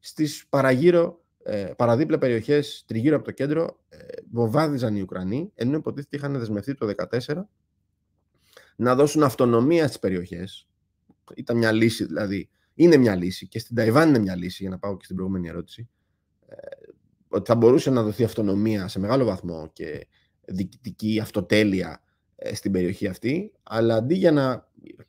στις παραγύρω ε, παραδίπλα περιοχές τριγύρω από το κέντρο ε, οι Ουκρανοί, ενώ υποτίθεται είχαν δεσμευτεί το 2014 να δώσουν αυτονομία στις περιοχές. Ήταν μια λύση, δηλαδή. Είναι μια λύση και στην Ταϊβάν είναι μια λύση, για να πάω και στην προηγούμενη ερώτηση. Ε, ότι θα μπορούσε να δοθεί αυτονομία σε μεγάλο βαθμό και διοικητική αυτοτέλεια ε, στην περιοχή αυτή, αλλά αντί για να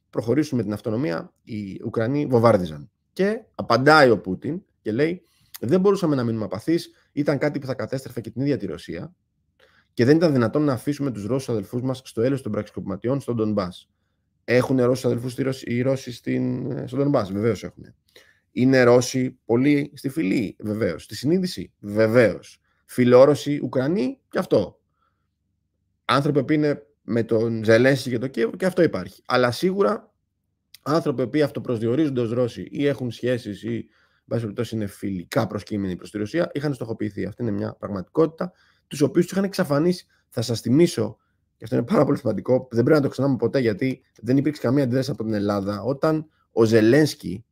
προχωρήσουν με την αυτονομία, οι Ουκρανοί βοβάρδιζαν. Και απαντάει ο Πούτιν και λέει δεν μπορούσαμε να μείνουμε απαθείς. Ήταν κάτι που θα κατέστρεφε και την ίδια τη Ρωσία. Και δεν ήταν δυνατόν να αφήσουμε τους Ρώσους αδελφούς μας στο έλεος των πραξικοπηματιών στον Ντομπά. Έχουν Ρώσους αδελφούς οι Ρώσοι στην, στον Ντομπά, βεβαίω έχουν. Είναι Ρώσοι πολύ στη φυλή, βεβαίως. Στη συνείδηση, βεβαίως. Φιλόρωση, Ουκρανοί, και αυτό. Άνθρωποι που είναι με τον Ζελέση και το Κίεβο, και αυτό υπάρχει. Αλλά σίγουρα άνθρωποι που αυτοπροσδιορίζονται ως Ρώσοι ή έχουν σχέσεις ή πάση περιπτώσει είναι φιλικά προσκύμενοι προς τη Ρωσία, είχαν στοχοποιηθεί. Αυτή είναι μια πραγματικότητα, τους οποίους τους είχαν εξαφανίσει. Θα σας θυμίσω, και αυτό είναι πάρα πολύ σημαντικό, δεν πρέπει να το ξεχνάμε ποτέ, γιατί δεν υπήρξε καμία αντίδραση από την Ελλάδα, όταν ο Ζελένσκι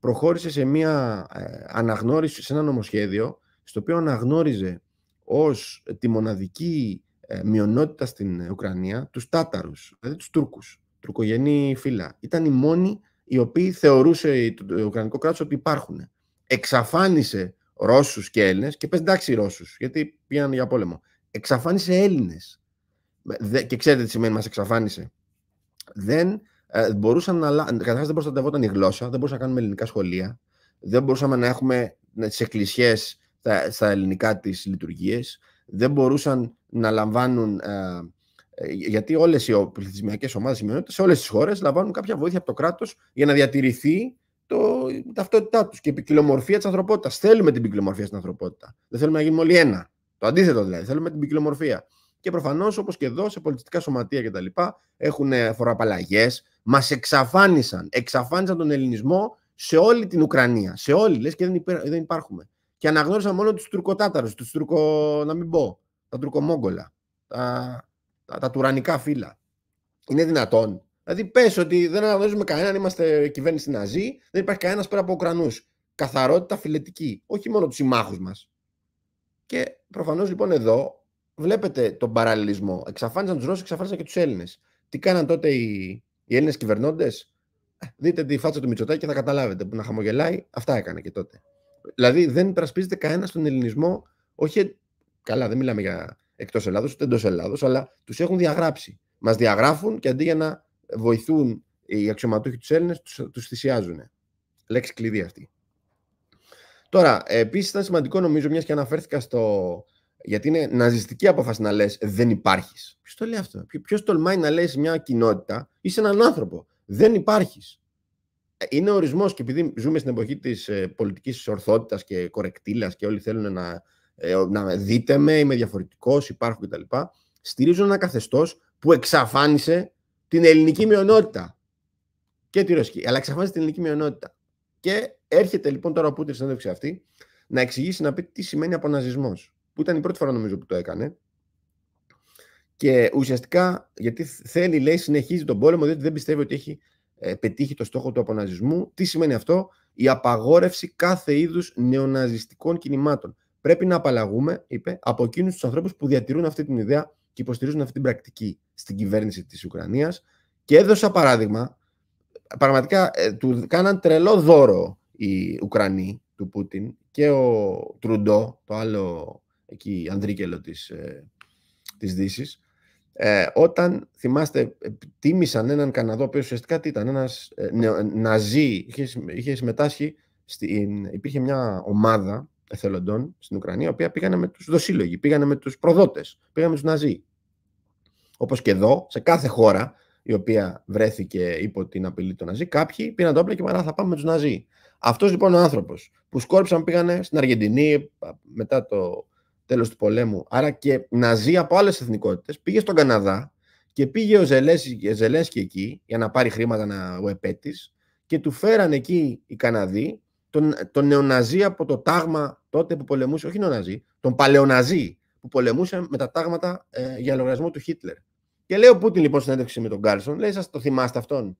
προχώρησε σε μια ε, αναγνώριση, σε ένα νομοσχέδιο, στο οποίο αναγνώριζε ως τη μοναδική ε, μειονότητα στην Ουκρανία τους τάταρους, δηλαδή τους Τούρκους, τουρκογενή φύλλα. Ήταν η μόνη οι οποίοι θεωρούσε το Ουκρανικό κράτος ότι υπάρχουν. Εξαφάνισε Ρώσους και Έλληνες, και πες εντάξει Ρώσους, γιατί πήγαν για πόλεμο. Εξαφάνισε Έλληνες. Και ξέρετε τι σημαίνει μας εξαφάνισε. Δεν ε, μπορούσαν να. Καταρχάς δεν προστατευόταν η γλώσσα, δεν μπορούσαμε να κάνουμε ελληνικά σχολεία, δεν μπορούσαμε να έχουμε ε, τις εκκλησίες στα ελληνικά τι λειτουργίες, δεν μπορούσαν να λαμβάνουν. Ε, ε, γιατί όλες οι πληθυσμιακές ομάδες, οι μειονότητες σε όλες τις χώρες λαμβάνουν κάποια βοήθεια από το κράτος για να διατηρηθεί το, η ταυτότητά τους και η ποικιλομορφία της ανθρωπότητας. Θέλουμε την ποικιλομορφία στην ανθρωπότητα. Δεν θέλουμε να γίνουμε όλοι ένα. Το αντίθετο δηλαδή. Θέλουμε την ποικιλομορφία. Και προφανώς, όπως και εδώ, σε πολιτιστικά σωματεία κτλ., έχουν ε, φοροαπαλλαγές. Μας εξαφάνισαν. Εξαφάνισαν τον ελληνισμό σε όλη την Ουκρανία. Σε όλη, λες και δεν, υπέρ, υπάρχουμε. Και αναγνώρισαν μόνο τους Τουρκοτάταρους, τους Τουρκο. να μην πω. Τα Τουρκομόγκολα. Τα τα, τα τουρανικά φύλλα. Είναι δυνατόν. Δηλαδή, πες ότι δεν αναγνωρίζουμε κανέναν, είμαστε κυβέρνηση Ναζί, δεν υπάρχει κανένας πέρα από Ουκρανούς. Καθαρότητα φιλετική, όχι μόνο τους συμμάχους μας. Και προφανώς λοιπόν εδώ βλέπετε τον παραλληλισμό. Εξαφάνισαν τους Ρώσους, εξαφάνισαν και τους Έλληνες. Τι κάναν τότε οι, οι Έλληνες κυβερνώντες, ε, Δείτε τη φάτσα του Μητσοτάκη και θα καταλάβετε που να χαμογελάει. Αυτά έκανε και τότε. Δηλαδή δεν υπερασπίζεται κανένας στον ελληνισμό. Όχι. Καλά, δεν μιλάμε για εκτός Ελλάδος, ούτε εντός Ελλάδος, αλλά τους έχουν διαγράψει. Μας διαγράφουν και αντί για να βοηθούν οι αξιωματούχοι τους Έλληνες, τους θυσιάζουν. Λέξη κλειδί αυτή. Τώρα, επίσης ήταν σημαντικό νομίζω, μιας και αναφέρθηκα στο. Γιατί είναι ναζιστική απόφαση να λες δεν υπάρχεις. Ποιος το λέει αυτό. Ποιο τολμάει να λέει μια κοινότητα ή σε έναν άνθρωπο δεν υπάρχεις. Ε, είναι ορισμός και επειδή ζούμε στην εποχή της ε, πολιτικής ορθότητας και κορεκτήλας και όλοι θέλουν να ε, να δείτε με, είμαι διαφορετικός, υπάρχω κτλ. Στηρίζουν ένα καθεστώς που εξαφάνισε την ελληνική μειονότητα και τη ρωσική, αλλά εξαφάνισε την ελληνική μειονότητα. Και έρχεται λοιπόν τώρα ο Πούτιν στην συνέντευξη αυτή να εξηγήσει να πει τι σημαίνει αποναζισμός, που ήταν η πρώτη φορά νομίζω που το έκανε. Και ουσιαστικά, γιατί θέλει, λέει, συνεχίζει τον πόλεμο, διότι δεν πιστεύει ότι έχει ε, πετύχει το στόχο του αποναζισμού. Τι σημαίνει αυτό, η απαγόρευση κάθε είδους νεοναζιστικών κινημάτων. Πρέπει να απαλλαγούμε, είπε, από εκείνους τους ανθρώπους που διατηρούν αυτή την ιδέα και υποστηρίζουν αυτή την πρακτική στην κυβέρνηση της Ουκρανίας. Και έδωσα παράδειγμα. Πραγματικά ε, του κάναν τρελό δώρο οι Ουκρανοί του Πούτιν και ο Τρουντό, το άλλο εκεί ανδρίκελο της, ε, ε όταν, θυμάστε, τίμησαν έναν Καναδό, ο ουσιαστικά τι ήταν, ένας ε, ναζί, είχε, συμμετάσχει, στην, υπήρχε μια ομάδα εθελοντών στην Ουκρανία, οποίοι πήγανε με τους δοσύλλογοι, πήγανε με τους προδότες, πήγανε με τους Ναζί. Όπως και εδώ, σε κάθε χώρα η οποία βρέθηκε υπό την απειλή των Ναζί, κάποιοι πήραν το και είπαν: Θα πάμε με τους Ναζί. Αυτός λοιπόν ο άνθρωπος που σκόρψαν πήγανε στην Αργεντινή μετά το τέλος του πολέμου, άρα και Ναζί από άλλες εθνικότητες, πήγε στον Καναδά και πήγε ο ε, Ζελέσκι εκεί για να πάρει χρήματα να, ο επέτης και του φέραν εκεί οι Καναδοί τον, τον νεοναζί από το τάγμα τότε που πολεμούσε, όχι νοναζί, τον παλαιοναζί που πολεμούσε με τα τάγματα ε, για λογαριασμό του Χίτλερ. Και λέει ο Πούτιν λοιπόν στην με τον Κάρσον, λέει, σας το θυμάστε αυτόν.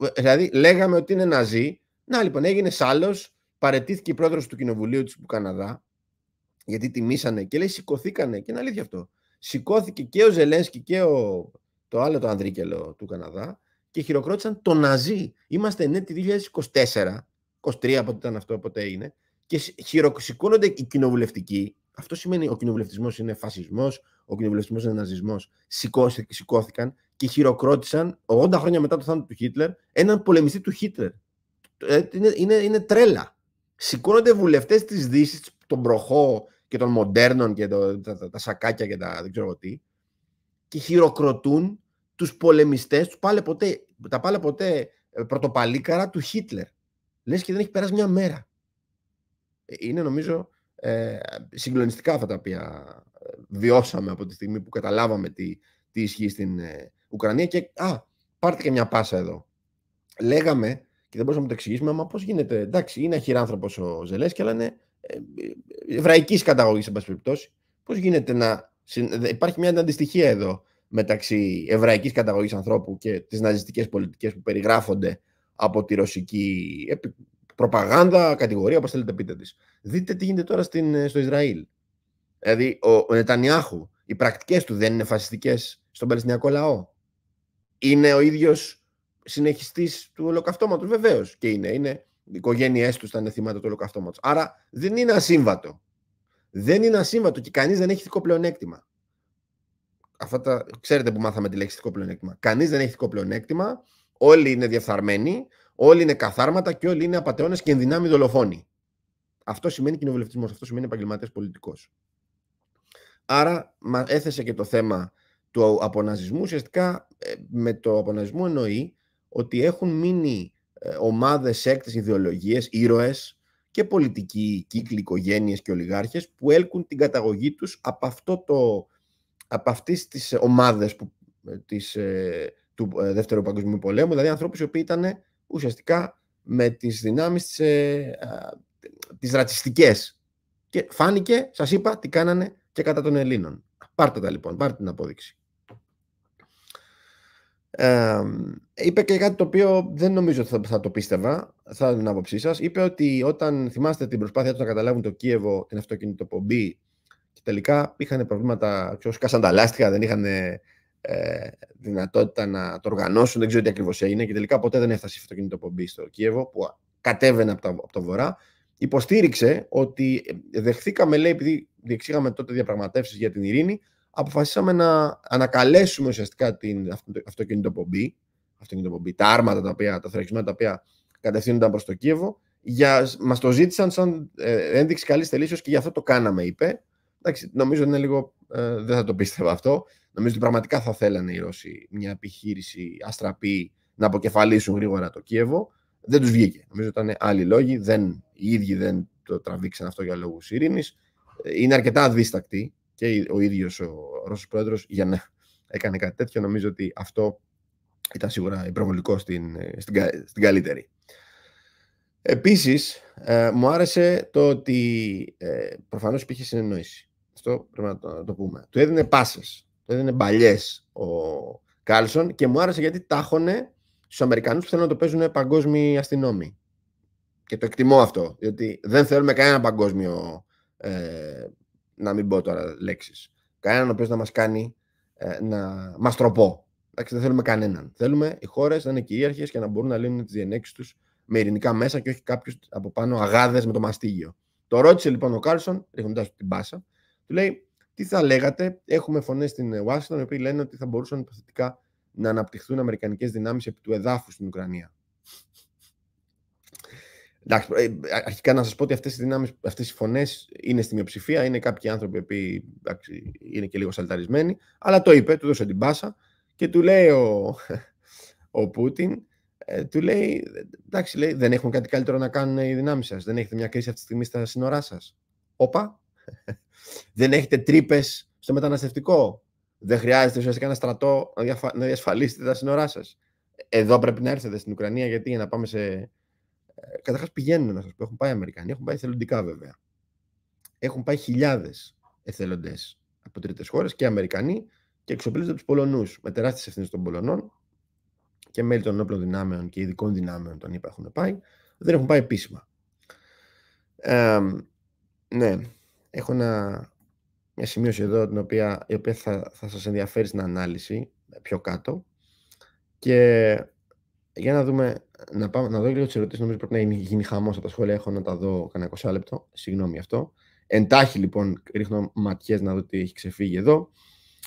Ε, δηλαδή, λέγαμε ότι είναι ναζί. Να λοιπόν, έγινε άλλο, παρετήθηκε η πρόεδρος του Κοινοβουλίου του Καναδά, γιατί τιμήσανε και λέει, σηκωθήκανε. Και είναι αλήθεια αυτό. Σηκώθηκε και ο Ζελένσκι και ο, το άλλο το Ανδρίκελο του Καναδά και χειροκρότησαν το ναζί. Είμαστε ναι, 2024, 23 από ήταν αυτό, ποτέ είναι, και σηκώνονται οι κοινοβουλευτικοί. Αυτό σημαίνει ο κοινοβουλευτισμός είναι φασισμός, ο κοινοβουλευτισμός είναι ναζισμός. Σηκώθηκαν και χειροκρότησαν 80 χρόνια μετά το θάνατο του Χίτλερ έναν πολεμιστή του Χίτλερ. Ε, είναι, είναι, είναι τρέλα. Σηκώνονται βουλευτές της Δύσης, των προχώ και των μοντέρνων και τα, τα, σακάκια και τα δεν ξέρω τι, και χειροκροτούν τους πολεμιστές, τα πάλε ποτέ ε, πρωτοπαλίκαρα του Χίτλερ. Λες και δεν έχει περάσει μια μέρα. Ε, είναι νομίζω ε, συγκλονιστικά αυτά τα οποία ε, βιώσαμε από τη στιγμή που καταλάβαμε τι, τι ισχύει στην ε, Ουκρανία και α, πάρτε και μια πάσα εδώ. Λέγαμε και δεν μπορούσαμε να το εξηγήσουμε, μα πώς γίνεται, εντάξει, είναι αχυράνθρωπος ο Ζελέσκι, αλλά είναι εβραϊκής καταγωγής, εν πάση περιπτώσει. Πώς γίνεται να... Υπάρχει μια αντιστοιχία εδώ μεταξύ εβραϊκής καταγωγής ανθρώπου και τις ναζιστικές πολιτικές που περιγράφονται από τη ρωσική προπαγάνδα, κατηγορία, όπως θέλετε πείτε της. Δείτε τι γίνεται τώρα στην, ε, στο Ισραήλ. Δηλαδή, ο, ο Νετανιάχου, οι πρακτικές του δεν είναι φασιστικές στον Παλαιστινιακό λαό. Είναι ο ίδιος συνεχιστής του ολοκαυτώματος, βεβαίως και είναι. είναι οι οικογένειές τους ήταν θύματα του ολοκαυτώματος. Άρα δεν είναι ασύμβατο. Δεν είναι ασύμβατο και κανείς δεν έχει ηθικό πλεονέκτημα. Αυτά τα ξέρετε που μάθαμε τη λέξη ηθικό πλεονέκτημα. Κανείς δεν έχει ηθικό πλεονέκτημα. Όλοι είναι διεφθαρμένοι. Όλοι είναι καθάρματα και όλοι είναι απαταιώνες και ενδυνάμει δολοφόνοι. Αυτό σημαίνει κοινοβουλευτισμός, αυτό σημαίνει επαγγελματίας πολιτικός. Άρα έθεσε και το θέμα του αποναζισμού. Ουσιαστικά ε, με το αποναζισμό εννοεί ότι έχουν μείνει ε, ομάδες, έκτες, ιδεολογίες, ήρωες και πολιτικοί κύκλοι, οικογένειες και ολιγάρχες που έλκουν την καταγωγή τους από, αυτό το, από αυτές τις ομάδες ε, του Δεύτερου Παγκοσμίου Πολέμου, δηλαδή ανθρώπους οι οποίοι ήταν ουσιαστικά με τις δυνάμεις τις, ε, τις ρατσιστικές. Και φάνηκε, σας είπα, τι κάνανε και κατά των Ελλήνων. Πάρτε τα λοιπόν, πάρτε την απόδειξη. Ε, είπε και κάτι το οποίο δεν νομίζω θα, θα το πίστευα, θα την άποψή σας. Είπε ότι όταν θυμάστε την προσπάθεια τους να καταλάβουν το Κίεβο την αυτοκινητοπομπή και τελικά είχαν προβλήματα, ξέρω, σκάσαν τα δεν είχαν ε, δυνατότητα να το οργανώσουν. Δεν ξέρω τι ακριβώς έγινε και τελικά ποτέ δεν έφτασε η αυτοκινητοπομπή στο Κίεβο που κατέβαινε από, τα, από το βορρά. Υποστήριξε ότι ε, δεχθήκαμε, λέει, επειδή διεξήγαμε τότε διαπραγματεύσεις για την ειρήνη, αποφασίσαμε να ανακαλέσουμε ουσιαστικά την αυτοκινητοπομπή, αυτοκινητοπομπή τα άρματα τα οποία, τα θωρακισμένα τα οποία κατευθύνονταν προς το Κίεβο. Για, μας το ζήτησαν σαν ε, ένδειξη καλής θελήσεως και γι' αυτό το κάναμε, είπε. Εντάξει, νομίζω είναι λίγο, ε, δεν θα το πίστευα αυτό. Νομίζω ότι πραγματικά θα θέλανε οι Ρώσοι μια επιχείρηση αστραπή να αποκεφαλίσουν γρήγορα το Κίεβο. Δεν τους βγήκε. Νομίζω ότι ήταν άλλοι λόγοι. Δεν, οι ίδιοι δεν το τραβήξαν αυτό για λόγους ειρήνης. Ε, είναι αρκετά αδίστακτη και ο ίδιος ο Ρώσος πρόεδρος για να έκανε κάτι τέτοιο. Νομίζω ότι αυτό ήταν σίγουρα υπερβολικό στην, ε, στην, στην καλύτερη. Επίσης, ε, μου άρεσε το ότι ε, προφανώς υπήρχε συνεννόηση. Αυτό πρέπει να το, να το πούμε. Του έδινε δεν είναι παλιές ο Κάλσον και μου άρεσε γιατί τάχωνε στους Αμερικανούς που θέλουν να το παίζουν παγκόσμιοι αστυνόμοι. Και το εκτιμώ αυτό, διότι δεν θέλουμε κανένα παγκόσμιο. Ε, να μην πω τώρα λέξεις. Κανέναν ο οποίος να μας κάνει ε, να μας τροπώ. Εντάξει, δεν θέλουμε κανέναν. Θέλουμε οι χώρες να είναι κυρίαρχες και να μπορούν να λύνουν τις διενέξεις τους με ειρηνικά μέσα και όχι κάποιου από πάνω αγάδες με το μαστίγιο. Το ρώτησε λοιπόν ο Κάλσον, ρίχνοντας την πάσα, του λέει: τι θα λέγατε, έχουμε φωνές στην Ουάσιγκτον, οι οποίοι λένε ότι θα μπορούσαν υποθετικά να αναπτυχθούν αμερικανικές δυνάμεις επί του εδάφους στην Ουκρανία. Εντάξει, ε, αρχικά να σας πω ότι αυτές οι οι φωνές είναι στη μειοψηφία. Είναι κάποιοι άνθρωποι που είναι και λίγο σαλταρισμένοι. Αλλά το είπε, του δώσε την πάσα και του λέει ο, Πούτιν, ε, του λέει, εντάξει, λέει, δεν έχουν κάτι καλύτερο να κάνουν οι δυνάμεις σας. Δεν έχετε μια κρίση αυτή τη στιγμή στα σύνορά σας. Όπα δεν έχετε τρύπες στο μεταναστευτικό. Δεν χρειάζεται ουσιαστικά ένα στρατό να, διασφαλίσετε τα σύνορά σας. Εδώ πρέπει να έρθετε στην Ουκρανία γιατί για να πάμε σε. Ε, Καταρχάς πηγαίνουν να σας πω. Έχουν πάει Αμερικανοί, έχουν πάει εθελοντικά βέβαια. Έχουν πάει χιλιάδες εθελοντές από τρίτες χώρες και Αμερικανοί και εξοπλίζονται τους Πολωνούς με τεράστιες ευθύνες των Πολωνών και μέλη των όπλων δυνάμεων και ειδικών δυνάμεων των ΗΠΑ έχουν πάει. Δεν έχουν πάει επίσημα. Ε, ναι έχω ένα, μια σημείωση εδώ την οποία, η οποία θα, θα σας ενδιαφέρει στην ανάλυση πιο κάτω και για να δούμε, να, πάμε, να δω λίγο τις ερωτήσεις, νομίζω πρέπει να γίνει χαμός από τα σχόλια, έχω να τα δω κανένα 20 λεπτό, συγγνώμη αυτό. Εντάχει λοιπόν, ρίχνω ματιές να δω τι έχει ξεφύγει εδώ.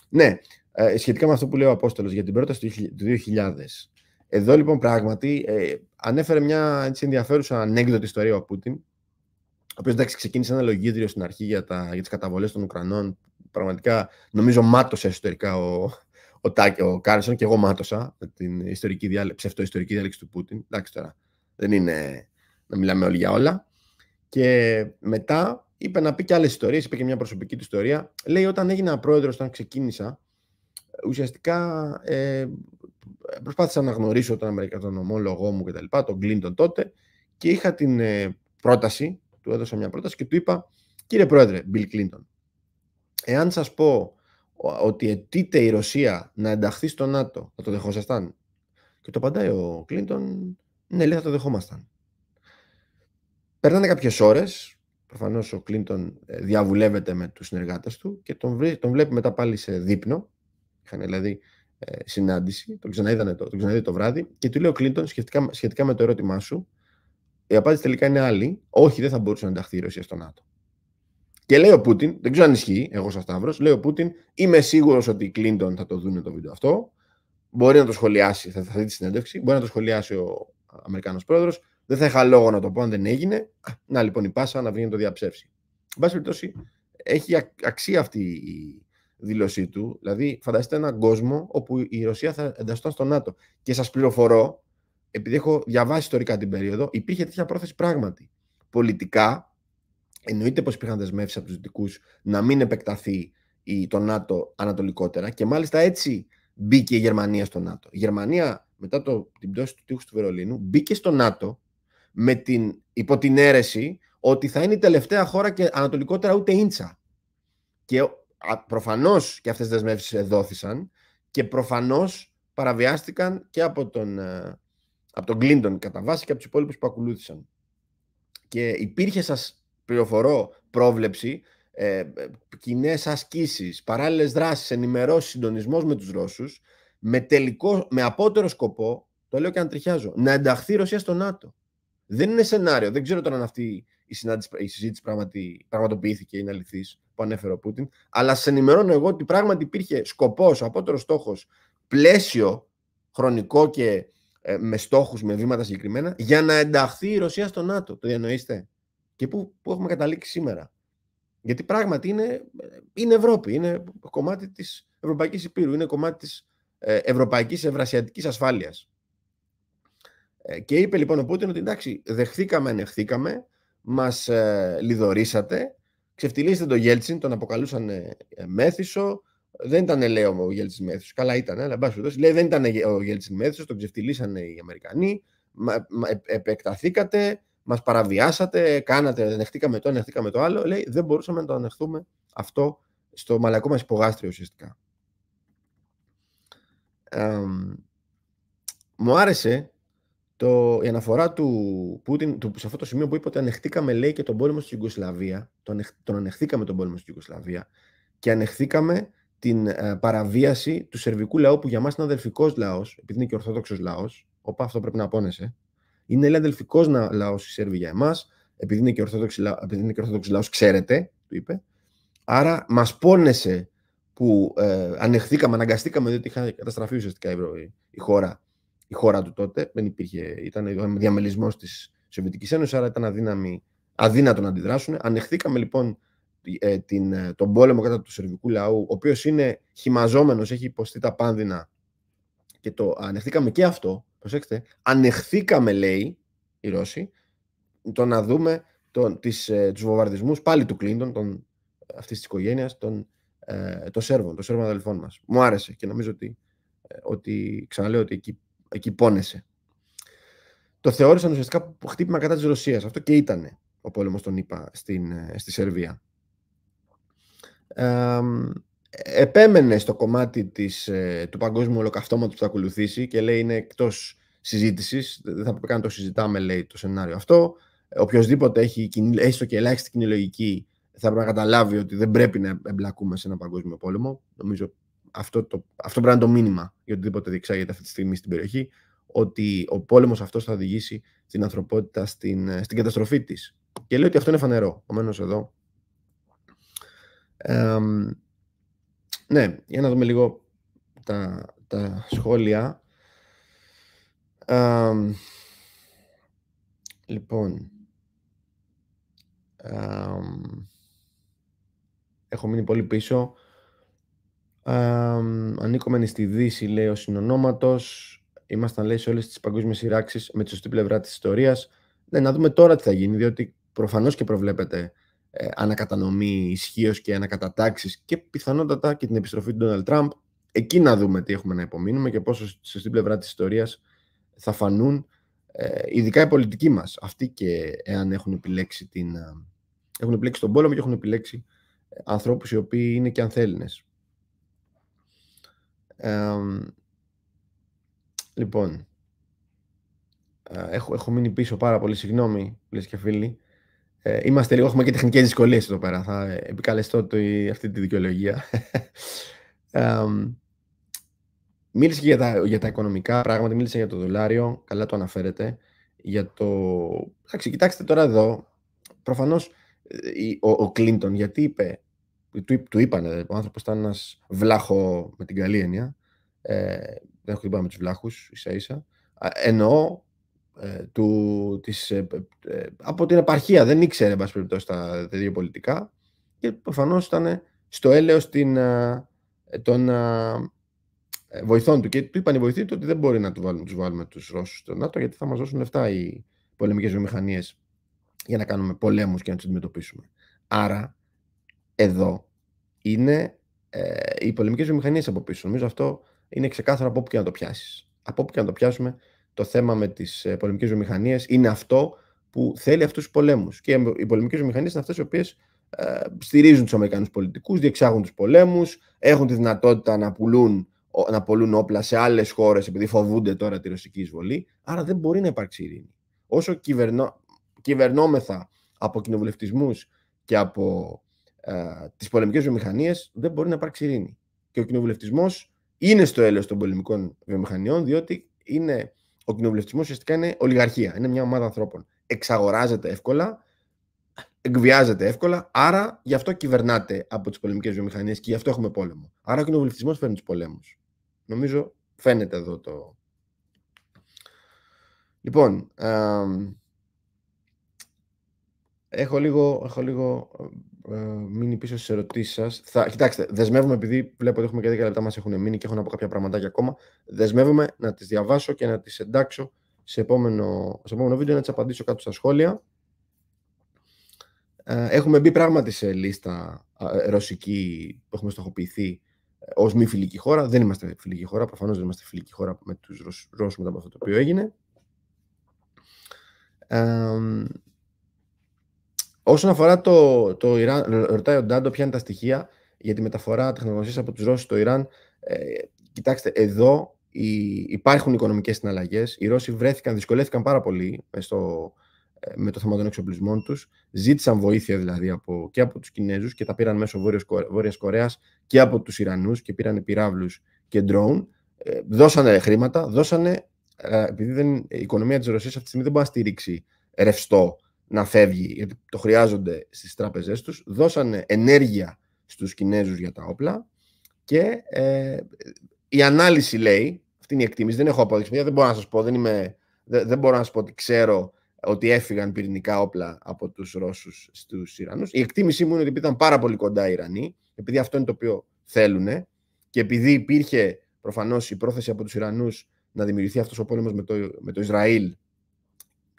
Ναι, ε, σχετικά με αυτό που λέει ο Απόστολος για την πρόταση του 2000. Εδώ λοιπόν πράγματι ε, ανέφερε μια έτσι, ενδιαφέρουσα ανέκδοτη ιστορία ο Πούτιν, ο οποίος εντάξει ξεκίνησε ένα λογίδριο στην αρχή για, τα, για τις καταβολές των Ουκρανών. Πραγματικά νομίζω μάτωσε εσωτερικά ο, ο, ο και εγώ μάτωσα την ιστορική διάλε... ψευτοϊστορική διάλεξη του Πούτιν. Εντάξει τώρα, δεν είναι να μιλάμε όλοι για όλα. Και μετά είπε να πει και άλλες ιστορίες, είπε και μια προσωπική του ιστορία. Λέει όταν έγινα πρόεδρος, όταν ξεκίνησα, ουσιαστικά ε, προσπάθησα να γνωρίσω τον Αμερικανό ομόλογό μου κτλ., τον Κλίντον τότε, και είχα την ε, πρόταση του έδωσα μια πρόταση και του είπα, κύριε Πρόεδρε, Bill Clinton, εάν σας πω ότι αιτείται η Ρωσία να ενταχθεί στο ΝΑΤΟ, θα το δεχόσασταν. Και το απαντάει ο Κλίντον, ναι, λέει, θα το δεχόμασταν. Περνάνε κάποιες ώρες, προφανώς ο Κλίντον ε, διαβουλεύεται με τους συνεργάτες του και τον, τον βλέπει μετά πάλι σε δείπνο, είχαν δηλαδή ε, συνάντηση, τον ξαναείδανε το, το βράδυ και του λέει ο Κλίντον σχετικά, σχετικά με το ερώτημά σου, η απάντηση τελικά είναι άλλη. Όχι, δεν θα μπορούσε να ενταχθεί η Ρωσία στο ΝΑΤΟ. Και λέει ο Πούτιν, δεν ξέρω αν ισχύει, εγώ σα Σταύρος, λέει ο Πούτιν, είμαι σίγουρος ότι οι Κλίντον θα το δουν το βίντεο αυτό. Μπορεί να το σχολιάσει, θα, δει τη συνέντευξη, μπορεί να το σχολιάσει ο Αμερικανό πρόεδρος. Δεν θα είχα λόγο να το πω αν δεν έγινε. Να λοιπόν η Πάσα να βγει να το διαψεύσει. Εν πάση περιπτώσει, έχει αξία αυτή η δήλωσή του. Δηλαδή, φανταστείτε έναν κόσμο όπου η Ρωσία θα ενταχθεί στο ΝΑΤΟ. Και σας πληροφορώ επειδή έχω διαβάσει ιστορικά την περίοδο, υπήρχε τέτοια πρόθεση πράγματι. Πολιτικά, εννοείται πως υπήρχαν δεσμεύσεις από τους Δυτικούς να μην επεκταθεί το ΝΑΤΟ ανατολικότερα και μάλιστα έτσι μπήκε η Γερμανία στο ΝΑΤΟ. Η Γερμανία, μετά το, την πτώση του τείχους του Βερολίνου, μπήκε στο ΝΑΤΟ με την, υπό την αίρεση ότι θα είναι η τελευταία χώρα και ανατολικότερα ούτε ίντσα. Και προφανώς και αυτές τις δεσμεύσεις εδόθησαν και προφανώς παραβιάστηκαν και από τον ε, από τον Κλίντον κατά βάση και από τους υπόλοιπους που ακολούθησαν. Και υπήρχε, σας πληροφορώ, πρόβλεψη, ε, κοινές ασκήσεις, παράλληλες δράσεις, ενημερώσεις, συντονισμός με τους Ρώσους, με, τελικό, με απότερο σκοπό, το λέω και αν τριχιάζω, να ενταχθεί η Ρωσία στο ΝΑΤΟ. Δεν είναι σενάριο. Δεν ξέρω τώρα αν αυτή η, συνάντηση, η συζήτηση πραγματι, πραγματοποιήθηκε, είναι αληθής, που ανέφερε ο Πούτιν. Αλλά σας ενημερώνω εγώ ότι πράγματι υπήρχε σκοπός, απότερος στόχος, πλαίσιο χρονικό και ε, με στόχους, με βήματα συγκεκριμένα, για να ενταχθεί η Ρωσία στο ΝΑΤΟ. Το διανοείστε. Και πού, πού έχουμε καταλήξει σήμερα. Γιατί πράγματι είναι, είναι Ευρώπη, είναι κομμάτι της Ευρωπαϊκής Υπήρου, είναι κομμάτι της ε, Ευρωπαϊκής Ευρασιατικής Ασφάλειας. Ε, και είπε λοιπόν ο Πούτιν ότι εντάξει, δεχθήκαμε, ανεχθήκαμε, μας ε, λιδωρήσατε, ξεφτυλίσετε τον Γέλτσιν, τον αποκαλούσαν ε, δεν ήταν, λέω, ο Γέλτσιν Μέθου. Καλά ήταν, αλλά μπα Λέει, δεν ήταν ο Γέλτσιν Μέθου, τον ξεφτυλίσανε οι Αμερικανοί. Μα, επεκταθήκατε, μας παραβιάσατε, κάνατε, δεχτήκαμε το, δεχτήκαμε το άλλο. Λέει, δεν μπορούσαμε να το ανεχθούμε αυτό στο μαλακό μας υπογάστριο ουσιαστικά. Ε, μου άρεσε το, η αναφορά του Πούτιν του, σε αυτό το σημείο που είπε ότι ανεχτήκαμε λέει και τον πόλεμο στην Ιουγκοσλαβία. Τον, τον ανεχθήκαμε τον πόλεμο στην Ιουγκοσλαβία και ανεχθήκαμε την ε, παραβίαση του σερβικού λαού που για μας είναι αδελφικός λαός, επειδή είναι και ορθόδοξος λαός, όπα αυτό πρέπει να πόνεσαι, είναι λέει αδελφικός λαός οι Σέρβοι για εμάς, επειδή είναι και ορθόδοξος, επειδή είναι λαός, ξέρετε, του είπε, άρα μας πόνεσαι που ε, ανεχθήκαμε, αναγκαστήκαμε, διότι είχαν καταστραφεί ουσιαστικά η, η, χώρα, η χώρα του τότε, δεν υπήρχε, ήταν διαμελισμός της Σοβιετικής Ένωσης, άρα ήταν αδύναμη, αδύνατο να αντιδράσουν. Ανεχθήκαμε λοιπόν ε, την, ε, τον πόλεμο κατά του σερβικού λαού, ο οποίος είναι χυμαζόμενος, έχει υποστεί τα πάνδυνα και το ανεχθήκαμε και αυτό, προσέξτε, ανεχθήκαμε λέει η Ρώση το να δούμε τον, τις, ε, πάλι του Κλίντον, τον, αυτής της οικογένειας, των ε, το Σέρβων, των Σέρβων αδελφών μας. Μου άρεσε και νομίζω ότι, ε, ότι ξαναλέω ότι εκεί, εκεί πόνεσε. Το θεώρησαν ουσιαστικά χτύπημα κατά της Ρωσίας. Αυτό και ήταν ο πόλεμος τον είπα, στην, στη Σερβία επέμενε στο κομμάτι της, ε, του παγκόσμιου ολοκαυτώματος που θα ακολουθήσει και λέει είναι εκτός συζήτησης, δεν θα πρέπει καν να το συζητάμε λέει το σενάριο αυτό. Ε, οποιοςδήποτε έχει έστω και ελάχιστη κοινή λογική θα πρέπει να καταλάβει ότι δεν πρέπει να εμπλακούμε σε ένα παγκόσμιο πόλεμο. Νομίζω αυτό, το, αυτό πρέπει να είναι το μήνυμα για οτιδήποτε διεξάγεται αυτή τη στιγμή στην περιοχή, ότι ο πόλεμος αυτός θα οδηγήσει την ανθρωπότητα στην, ε, στην καταστροφή της. Και λέει ότι αυτό είναι φανερό. Επομένως εδώ ναι, για να δούμε λίγο τα, τα σχόλια. λοιπόν, έχω μείνει πολύ πίσω. ανήκουμε στη Δύση, λέει ο συνονόματος. Ήμασταν, λέει, σε όλες τις παγκόσμιες σειράξεις με τη σωστή πλευρά της ιστορίας. Ναι, να δούμε τώρα τι θα γίνει, διότι προφανώς και προβλέπεται ε, ανακατανομή ισχύως και ανακατατάξεις και πιθανότατα και την επιστροφή του Ντόναλτ Τραμπ. Εκεί να δούμε τι έχουμε να υπομείνουμε και πόσο στην πλευρά της ιστορίας θα φανούν ε, ειδικά οι πολιτικοί μας. Αυτοί και εάν έχουν επιλέξει, την, ε, έχουν επιλέξει τον πόλεμο και έχουν επιλέξει ανθρώπους οι οποίοι είναι και ανθέλινε. Λοιπόν, ε, λοιπόν, έχω, έχω μείνει πίσω πάρα πολύ, συγγνώμη, λες και φίλοι. Ε, είμαστε λίγο, έχουμε και τεχνικές δυσκολίες εδώ πέρα. Θα επικαλεστώ το, αυτή τη δικαιολογία. μίλησε και για τα, οικονομικά πράγματα, μίλησε για το δολάριο, καλά το αναφέρετε. Για το... Εντάξει, κοιτάξτε τώρα εδώ, Προφανώς. Ε, ο, Κλίντον, γιατί είπε, του, του είπανε, ο άνθρωπος ήταν ένας βλάχο με την καλή έννοια, ε, δεν έχω τίποτα με τους βλάχους, ίσα ίσα, εννοώ ε, του, της, ε, ε, από την επαρχία. Δεν ήξερε, εν πάση περιπτώσει, τα δύο πολιτικά και προφανώς ήταν στο έλεος την, των βοηθών του. Και του είπαν οι βοηθοί του ότι δεν μπορεί να του βάλουμε, τους βάλουμε τους Ρώσους στο ΝΑΤΟ γιατί θα μας δώσουν λεφτά οι πολεμικές βιομηχανίες για να κάνουμε πολέμους και να τους αντιμετωπίσουμε. Άρα, εδώ είναι οι πολεμικές βιομηχανίες από πίσω. Νομίζω αυτό είναι ξεκάθαρο από όπου και να το πιάσεις. Από όπου και να το πιάσουμε, το θέμα με τις ε, πολεμικές βιομηχανίες είναι αυτό που θέλει αυτούς τους πολέμους. Και οι πολεμικές βιομηχανίες είναι αυτές οι οποίες ε, στηρίζουν τους αμερικανούς πολιτικούς, διεξάγουν τους πολέμους, έχουν τη δυνατότητα να πουλούν, να πουλούν όπλα σε άλλες χώρες επειδή φοβούνται τώρα τη ρωσική εισβολή, άρα δεν μπορεί να υπάρξει ειρήνη. Όσο κυβερνώ, κυβερνόμεθα από κοινοβουλευτισμούς και από ε, τις πολεμικές βιομηχανίες, δεν μπορεί να υπάρξει ειρήνη. Και ο κοινοβουλευτισμός είναι στο έλεος των πολεμικών βιομηχανιών, διότι είναι ο κοινοβουλευτισμός ουσιαστικά είναι ολιγαρχία. Είναι μια ομάδα ανθρώπων. Εξαγοράζεται εύκολα, εκβιάζεται εύκολα, άρα γι' αυτό κυβερνάται από τις πολεμικές βιομηχανίες και γι' αυτό έχουμε πόλεμο. Άρα ο κοινοβουλευτισμός φέρνει τους πολέμους. Νομίζω φαίνεται εδώ το. Λοιπόν, έχω λίγο, έχω λίγο ε, μείνει πίσω στις ερωτήσεις σας. Θα... Κοιτάξτε, δεσμεύομαι, επειδή βλέπω ότι έχουμε και 10 λεπτά μας έχουν μείνει και έχω να πω κάποια πραγματάκια ακόμα. Δεσμεύομαι να τις διαβάσω και να τις εντάξω σε επόμενο, σε επόμενο βίντεο, να τις απαντήσω κάτω στα σχόλια. Ε, έχουμε μπει πράγματι σε λίστα ε, ρωσική που έχουμε στοχοποιηθεί ε, ως μη φιλική χώρα. Δεν είμαστε φιλική χώρα. Προφανώς δεν είμαστε φιλική χώρα με τους Ρώσους μετά από αυτό το οποίο έγινε. Ε, Όσον αφορά το, το Ιράν, ρωτάει ο Ντάντο ποια είναι τα στοιχεία για τη μεταφορά τεχνογνωσία από τους Ρώσους στο Ιράν. Ε, κοιτάξτε, εδώ υπάρχουν οικονομικές συναλλαγές. Οι Ρώσοι βρέθηκαν, δυσκολεύτηκαν πάρα πολύ στο, ε, με το θέμα των εξοπλισμών τους. Ζήτησαν βοήθεια δηλαδή από, και από τους Κινέζους και τα πήραν μέσω Βόρειας Κορέας και από τους Ιρανούς και πήραν πυράβλους και ντρόουν. Ε, δώσανε χρήματα, δώσανε. Ε, επειδή δεν, η οικονομία της Ρωσίας αυτή τη στιγμή δεν μπορεί να στηρίξει ρευστό να φεύγει, γιατί το χρειάζονται στις τράπεζές τους, δώσανε ενέργεια στους Κινέζους για τα όπλα και ε, η ανάλυση λέει, αυτή είναι η εκτίμηση, δεν έχω απόδειξη, δεν μπορώ να σας πω, δεν, είμαι, δεν, μπορώ να σας πω ότι ξέρω ότι έφυγαν πυρηνικά όπλα από τους Ρώσους στους Ιρανούς. Η εκτίμησή μου είναι ότι ήταν πάρα πολύ κοντά οι Ιρανοί, επειδή αυτό είναι το οποίο θέλουν και επειδή υπήρχε προφανώς η πρόθεση από τους Ιρανούς να δημιουργηθεί αυτός ο πόλεμος με το, με το Ισραήλ,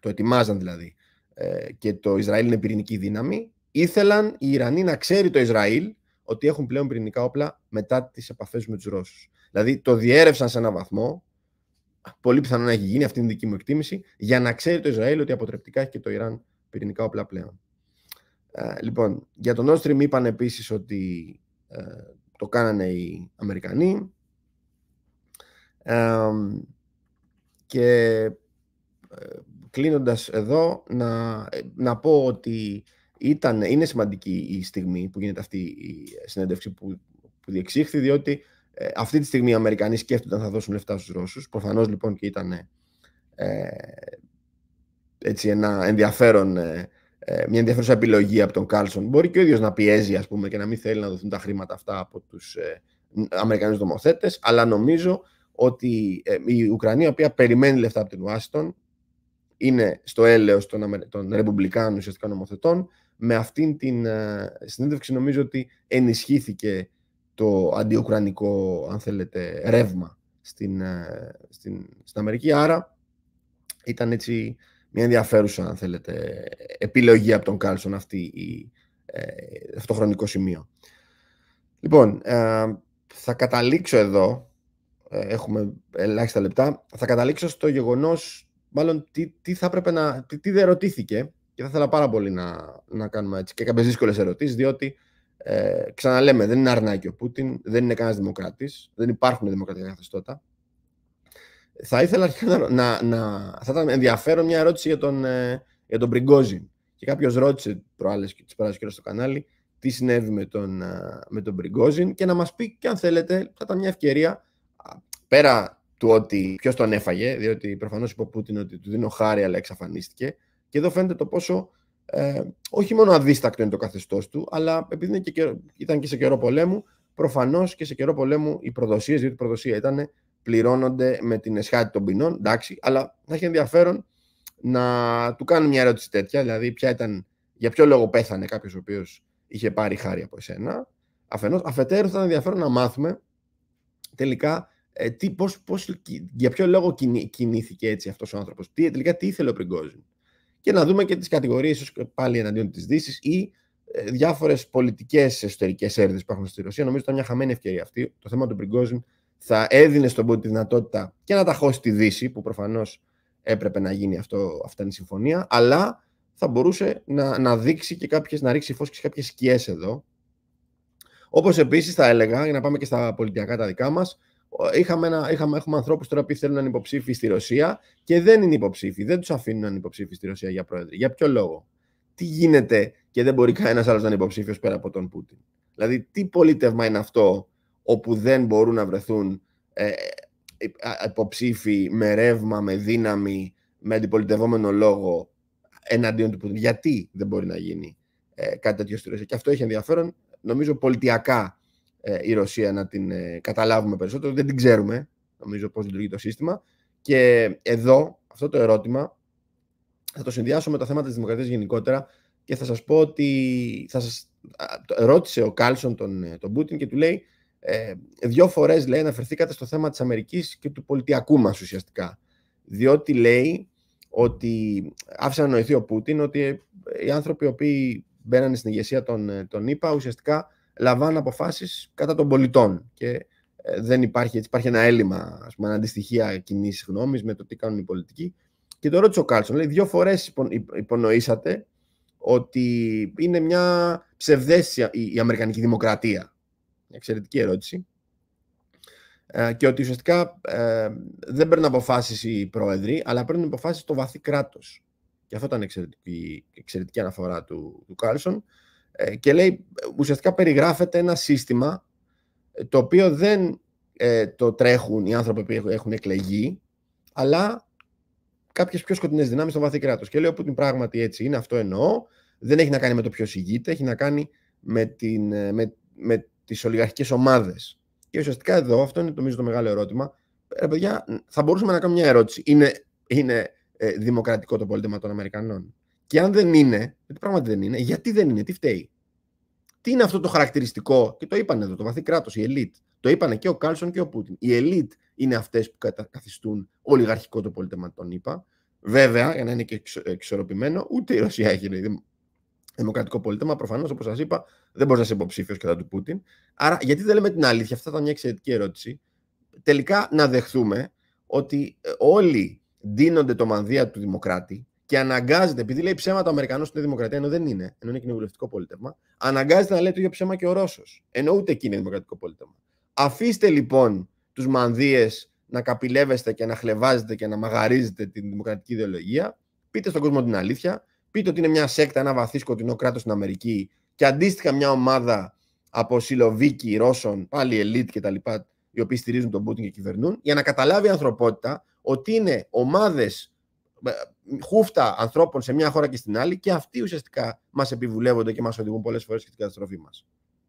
το ετοιμάζαν δηλαδή, ε, και το Ισραήλ είναι πυρηνική δύναμη, ήθελαν οι Ιρανοί να ξέρει το Ισραήλ ότι έχουν πλέον πυρηνικά όπλα μετά τις επαφές με τους Ρώσους. Δηλαδή το διέρευσαν σε έναν βαθμό, πολύ πιθανό να έχει γίνει, αυτή είναι η δική μου εκτίμηση, για να ξέρει το Ισραήλ ότι αποτρεπτικά έχει και το Ιράν πυρηνικά όπλα πλέον. Ε, λοιπόν, για τον Nord Stream είπαν επίσης ότι ε, το κάνανε οι Αμερικανοί. και ε, κλείνοντας εδώ, να, ε, να πω ότι ήταν, είναι σημαντική η στιγμή που γίνεται αυτή η ε, συνέντευξη που, που διεξήχθη, διότι ε, αυτή τη στιγμή οι Αμερικανοί σκέφτονταν θα δώσουν λεφτά στους Ρώσους. Προφανώς λοιπόν και ήταν ε, έτσι ένα ενδιαφέρον, μια ενδιαφέρουσα επιλογή από τον Κάλσον. Μπορεί και ο ίδιος να πιέζει ας πούμε και να μην θέλει να δοθούν τα χρήματα αυτά από τους ε, Αμερικανούς αλλά νομίζω ότι η Ουκρανία, η οποία περιμένει λεφτά από την Ουάσιγκτον, είναι στο έλεος των, των ρεπουμπλικάνων ουσιαστικά νομοθετών. Με αυτήν την ε, συνέντευξη νομίζω ότι ενισχύθηκε το αντιουκρανικό, αν θέλετε, ρεύμα στην, ε, στην, στην Αμερική. Άρα ήταν έτσι μια ενδιαφέρουσα, αν θέλετε, επιλογή από τον Κάλσον αυτή η, ε, αυτό το χρονικό σημείο. Λοιπόν, θα καταλήξω εδώ, ε, έχουμε ελάχιστα λεπτά, θα καταλήξω στο γεγονός μάλλον τι, τι θα έπρεπε να. τι, τι δεν ερωτήθηκε. Και θα ήθελα πάρα πολύ να, να κάνουμε έτσι και κάποιες δύσκολες ερωτήσεις, διότι ε, ξαναλέμε, δεν είναι αρνάκι ο Πούτιν, δεν είναι κανένας δημοκράτης, δεν υπάρχουν δημοκρατικά καθεστώτα. Θα ήθελα αρχικά να, να, να. θα ήταν ενδιαφέρον μια ερώτηση για τον, ε, τον Πριγκόζιν. Και κάποιος ρώτησε προάλλες και τις περάσει και στο κανάλι τι συνέβη με τον, ε, με τον Πριγκόζιν και να μας πει και αν θέλετε, θα ήταν μια ευκαιρία πέρα του ότι ποιος τον έφαγε, διότι προφανώς είπε ο Πούτιν ότι του δίνω χάρη, αλλά εξαφανίστηκε. Και εδώ φαίνεται το πόσο ε, όχι μόνο αδίστακτο είναι το καθεστώς του, αλλά επειδή ήταν και σε καιρό πολέμου, προφανώς και σε καιρό πολέμου οι προδοσίες, διότι η προδοσία ήταν, πληρώνονται με την εσχάτη των ποινών. Εντάξει, αλλά θα έχει ενδιαφέρον να του κάνουν μια ερώτηση τέτοια, δηλαδή ποια ήταν, για ποιο λόγο πέθανε κάποιος ο οποίος είχε πάρει χάρη από εσένα. Αφενός, αφετέρου θα ήταν ενδιαφέρον να μάθουμε τελικά ε, τι, πώς, πώς, για ποιο λόγο κινή, κινήθηκε έτσι αυτός ο άνθρωπος, τι, τελικά τι ήθελε ο Πριγκόζιν. Και να δούμε και τις κατηγορίες πάλι εναντίον της Δύσης ή ε, διάφορες πολιτικές εσωτερικές έρδες που έχουμε στη Ρωσία. Νομίζω ότι ήταν μια χαμένη ευκαιρία αυτή. Το θέμα του Πριγκόζιν θα έδινε στον Πούτιν τη δυνατότητα και να ταχώσει τη Δύση, που προφανώς έπρεπε να γίνει αυτό, αυτή η συμφωνία, αλλά θα μπορούσε να, να δείξει και κάποιες, να ρίξει φως και κάποιες σκιές εδώ. Όπως επίσης θα έλεγα, για να πάμε και στα πολιτιακά τα δικά μας. Είχαμε έχουμε ανθρώπους τώρα που θέλουν να είναι υποψήφοι στη Ρωσία και δεν είναι υποψήφοι. Δεν τους αφήνουν να είναι υποψήφοι στη Ρωσία για πρόεδρο. Για ποιο λόγο. Τι γίνεται και δεν μπορεί κανένας άλλος να είναι υποψήφιος πέρα από τον Πούτιν. Δηλαδή, τι πολίτευμα είναι αυτό όπου δεν μπορούν να βρεθούν ε, ε υποψήφοι με ρεύμα, με δύναμη, με αντιπολιτευόμενο λόγο εναντίον του Πούτιν. Γιατί δεν μπορεί να γίνει ε, κάτι τέτοιο στη Ρωσία. Και αυτό έχει ενδιαφέρον, νομίζω, πολιτιακά ε, η Ρωσία να την ε, καταλάβουμε περισσότερο. Δεν την ξέρουμε, νομίζω, πώς λειτουργεί το σύστημα. Και εδώ αυτό το ερώτημα θα το συνδυάσω με τα θέματα της δημοκρατίας γενικότερα και θα σας πω ότι θα σας, ρώτησε ο Κάλσον τον, ε, τον Πούτιν και του λέει ε, δύο φορές λέει αναφερθήκατε στο θέμα της Αμερικής και του πολιτιακού μας ουσιαστικά. Διότι λέει ότι άφησε να νοηθεί ο Πούτιν ότι οι άνθρωποι οι οποίοι μπαίνανε στην ηγεσία των, των ΗΠΑ ουσιαστικά λαμβάνουν αποφάσεις κατά των πολιτών και ε, δεν υπάρχει, έτσι, υπάρχει ένα έλλειμμα, ας πούμε, αντιστοιχεία κοινή γνώμης με το τι κάνουν οι πολιτικοί. Και το ρώτησε ο Κάλσον, λέει, δύο φορές υπονοήσατε ότι είναι μια ψευδέστηση η, Αμερικανική Δημοκρατία. Εξαιρετική ερώτηση. Ε, και ότι ουσιαστικά ε, δεν παίρνουν αποφάσεις οι πρόεδροι, αλλά παίρνουν αποφάσεις το βαθύ κράτος. Και αυτό ήταν εξαιρετική, εξαιρετική αναφορά του, του Κάλσον. Ε, και λέει ουσιαστικά περιγράφεται ένα σύστημα ε, το οποίο δεν ε, το τρέχουν οι άνθρωποι που έχουν εκλεγεί, αλλά κάποιες πιο σκοτεινές δυνάμεις στο βαθύ κράτος. Και λέει που την πράγματι έτσι είναι, αυτό εννοώ. Δεν έχει να κάνει με το ποιος ηγείται, έχει να κάνει με, την, με, με τις ολιγαρχικές ομάδες. Και ουσιαστικά εδώ, αυτό είναι νομίζω το μεγάλο ερώτημα. Ρε παιδιά, θα μπορούσαμε να κάνουμε μια ερώτηση. Είναι, είναι δημοκρατικό το πολίτευμα των Αμερικανών. Και αν δεν είναι, γιατί πράγματι δεν είναι, γιατί δεν είναι, τι φταίει. Τι είναι αυτό το χαρακτηριστικό, και το είπαν εδώ, το βαθύ κράτος, η ελίτ. Το είπαν και ο Κάλσον και ο Πούτιν. Η ελίτ είναι αυτές που καθιστούν ολιγαρχικό το πολίτευμα των ΗΠΑ. Βέβαια, για να είναι και εξορροπημένο, ούτε η Ρωσία έχει δημοκρατικό πολίτευμα. Προφανώς, όπως σας είπα, δεν μπορεί να είσαι υποψήφιος κατά του Πούτιν. Άρα, γιατί δεν λέμε την αλήθεια, αυτά ήταν μια εξαιρετική ερώτηση. Τελικά, να δεχθούμε ότι ε, όλοι δίνονται το μανδύα του Δημοκράτη και αναγκάζεται, επειδή λέει ψέματα ο Αμερικανό είναι Δημοκρατία, ενώ δεν είναι, ενώ είναι κοινοβουλευτικό πολίτευμα, αναγκάζεται να λέει το ίδιο ψέμα και ο Ρώσος. Ενώ ούτε εκεί είναι δημοκρατικό πολίτευμα. Αφήστε λοιπόν τους μανδύες να καπηλεύεστε και να χλεβάζετε και να μαγαρίζετε την δημοκρατική ιδεολογία. Πείτε στον κόσμο την αλήθεια. Πείτε ότι είναι μια σεκτα, ένα βαθύ σκοτεινό κράτος στην Αμερική και αντίστοιχα μια ομάδα από συλλοβίκοι Ρώσων, πάλι ελίτ κτλ. οι οποίοι στηρίζουν τον Πούτιν και κυβερνούν, για να καταλάβει η ανθρωπότητα ότι είναι ομάδες ε, χούφτα ανθρώπων σε μια χώρα και στην άλλη και αυτοί ουσιαστικά μας επιβουλεύονται και μας οδηγούν πολλές φορές και την καταστροφή μα.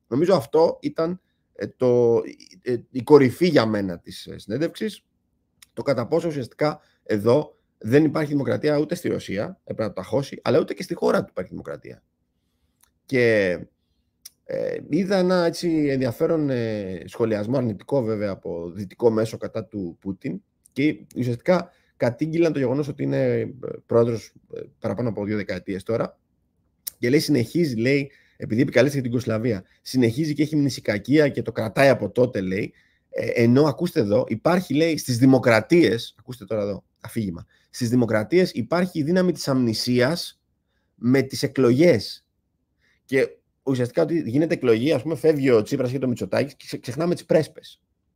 Νομίζω αυτό ήταν ε, το, ε, η κορυφή για μένα της ε, συνέντευξης το κατά πόσο ουσιαστικά εδώ δεν υπάρχει δημοκρατία ούτε στη Ρωσία, έπρεπε να το ταχώσει, αλλά ούτε και στη χώρα του υπάρχει δημοκρατία. Και ε, είδα ένα έτσι ενδιαφέρον ε, σχολιασμό αρνητικό βέβαια από δυτικό μέσο κατά του Πούτιν και ουσιαστικά κατήγγειλαν το γεγονός ότι είναι ε, πρόεδρος ε, παραπάνω από δύο δεκαετίες τώρα. Και λέει, συνεχίζει, λέει, επειδή επικαλέστηκε την Κοσλαβία, συνεχίζει και έχει μνησικακία και το κρατάει από τότε, λέει. Ε, ενώ, ακούστε εδώ, υπάρχει, λέει, στις δημοκρατίες, ακούστε τώρα εδώ, αφήγημα, στις δημοκρατίες υπάρχει η δύναμη της αμνησίας με τις εκλογές. Και ουσιαστικά ότι γίνεται εκλογή, ας πούμε, φεύγει ο Τσίπρας και το Μητσοτάκης και ξεχνάμε τις πρέσπες.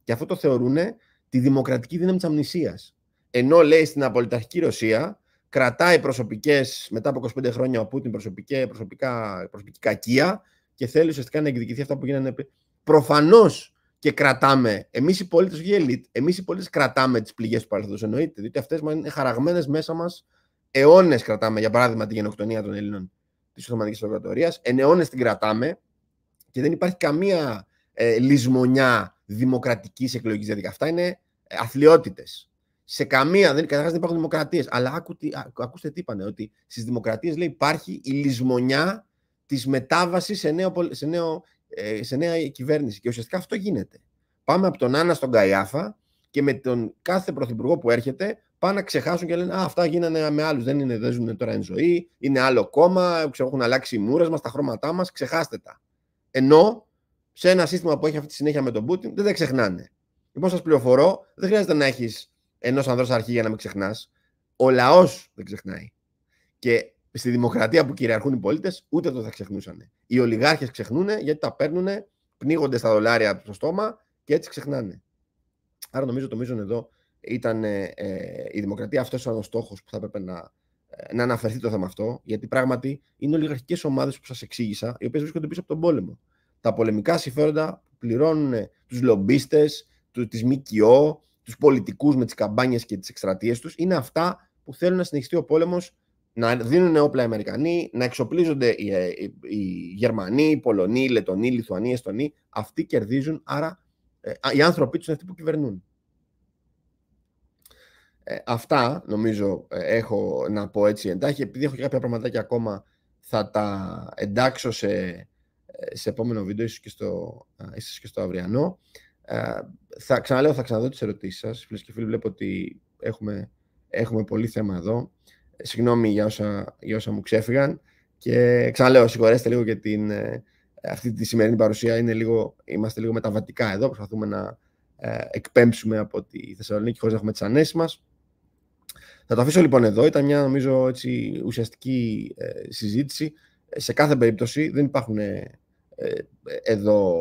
Και αυτό το θεωρούν τη δημοκρατική δύναμη της αμνησίας ενώ λέει στην απολυταρχική Ρωσία κρατάει προσωπικές μετά από 25 χρόνια ο Πούτιν προσωπική, προσωπικά, προσωπική κακία και θέλει ουσιαστικά να εκδικηθεί αυτά που γίνανε πριν. Προφανώς και κρατάμε, εμείς οι πολίτες όχι ελίτ, εμείς οι πολίτες κρατάμε τις πληγές του παρελθόντος. εννοείται, διότι αυτές είναι χαραγμένες μέσα μας. αιώνες κρατάμε, για παράδειγμα, τη γενοκτονία των Ελλήνων της Οθωμανικής Αυτοκρατορία. εν αιώνες την κρατάμε και δεν υπάρχει καμία ε, λησμονιά εκλογική. εκλογικής διαδικασίας. Αυτά είναι αθλειότητες σε καμία, δεν, καταρχάς δεν υπάρχουν δημοκρατίες. αλλά άκου, ακούστε τι είπανε, ότι στις δημοκρατίες λέει υπάρχει η λησμονιά της μετάβασης σε, νέο, σε, νέο, ε, σε νέα κυβέρνηση και ουσιαστικά αυτό γίνεται. Πάμε από τον Άννα στον Καϊάφα και με τον κάθε πρωθυπουργό που έρχεται πάνε να ξεχάσουν και λένε Α, αυτά γίνανε με άλλους. Δεν, είναι, δεν ζουν τώρα εν ζωή, είναι άλλο κόμμα, έχουν αλλάξει οι μούρες μας, τα χρώματά μας, ξεχάστε τα. Ενώ σε ένα σύστημα που έχει αυτή τη συνέχεια με τον Πούτιν δεν τα ξεχνάνε. Λοιπόν, σας πληροφορώ, δεν χρειάζεται να έχεις ενό ανδρό αρχή για να μην ξεχνάς, ο λαός δεν ξεχνάει. Και στη δημοκρατία που κυριαρχούν οι πολίτες, ούτε το θα ξεχνούσαν. Οι ολιγάρχες ξεχνούν γιατί τα παίρνουν, πνίγονται στα δολάρια από το στόμα και έτσι ξεχνάνε. Άρα νομίζω το μείζον εδώ ήταν ε, ε η δημοκρατία. Αυτός ο στόχος που θα έπρεπε να, ε, να αναφερθεί το θέμα αυτό, γιατί πράγματι είναι ολιγαρχικές ομάδες που σας εξήγησα, οι οποίες βρίσκονται πίσω από τον πόλεμο. Τα πολεμικά συμφέροντα πληρώνουν τους λομπίστες, τις ΜΚΟ, τους πολιτικούς με τις καμπάνιες και τις εκστρατείες τους είναι αυτά που θέλουν να συνεχιστεί ο πόλεμος να δίνουν όπλα οι Αμερικανοί, να εξοπλίζονται οι, ε, οι, οι Γερμανοί, οι Πολωνοί, οι Λετωνοί, οι Λιθουανοί, οι Εστονοί. Αυτοί κερδίζουν, άρα ε, οι άνθρωποι τους είναι αυτοί που κυβερνούν. Ε, αυτά νομίζω έχω να πω έτσι εντάχει. Επειδή έχω και κάποια πραγματάκια ακόμα θα τα εντάξω σε, σε επόμενο βίντεο, ίσως και στο, και στο αυριανό. Ε, θα ξαναλέω, θα ξαναδώ τις ερωτήσεις σας. Φίλες και φίλοι, βλέπω ότι έχουμε, έχουμε πολύ θέμα εδώ. Ε, συγγνώμη για όσα, για μου ξέφυγαν. Και ξαναλέω, συγχωρέστε λίγο για την, ε, αυτή τη σημερινή παρουσία. Είναι λίγο, είμαστε λίγο μεταβατικά εδώ. Προσπαθούμε να ε, εκπέμψουμε από τη Θεσσαλονίκη χωρίς να έχουμε τις ανέσεις μας. Θα το αφήσω λοιπόν εδώ. Ήταν μια νομίζω έτσι, ουσιαστική συζήτηση. Σε κάθε περίπτωση δεν υπάρχουν ε, εδώ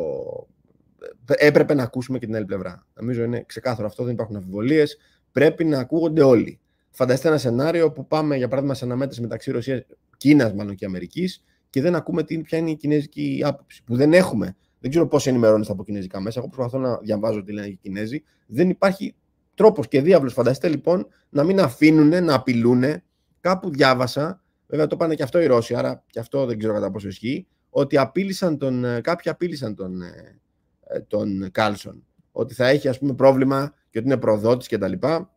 ε, έπρεπε να ακούσουμε και την άλλη πλευρά. Νομίζω είναι ξεκάθαρο αυτό, δεν υπάρχουν αμφιβολίες. Πρέπει να ακούγονται όλοι. Φανταστείτε ένα σενάριο που πάμε, για παράδειγμα, σε αναμέτρηση μεταξύ Ρωσίας, Κίνας μάλλον και Αμερικής και δεν ακούμε τι, ποια είναι η κινέζικη άποψη. Που δεν έχουμε. Δεν ξέρω πώς ενημερώνεστε από κινέζικα μέσα. Εγώ προσπαθώ να διαβάζω τι λένε οι Κινέζοι. Δεν υπάρχει τρόπος και διάβλος. Φανταστείτε λοιπόν να μην αφήνουν να απειλούν. Κάπου διάβασα, βέβαια το πάνε και αυτό οι Ρώσοι, άρα και αυτό δεν ξέρω κατά πόσο ισχύει, ότι απείλησαν τον, ε, κάποιοι απείλησαν τον, ε, ε, τον Κάλσον. Ότι θα έχει ας πούμε, πρόβλημα και ότι είναι προδότης και τα λοιπά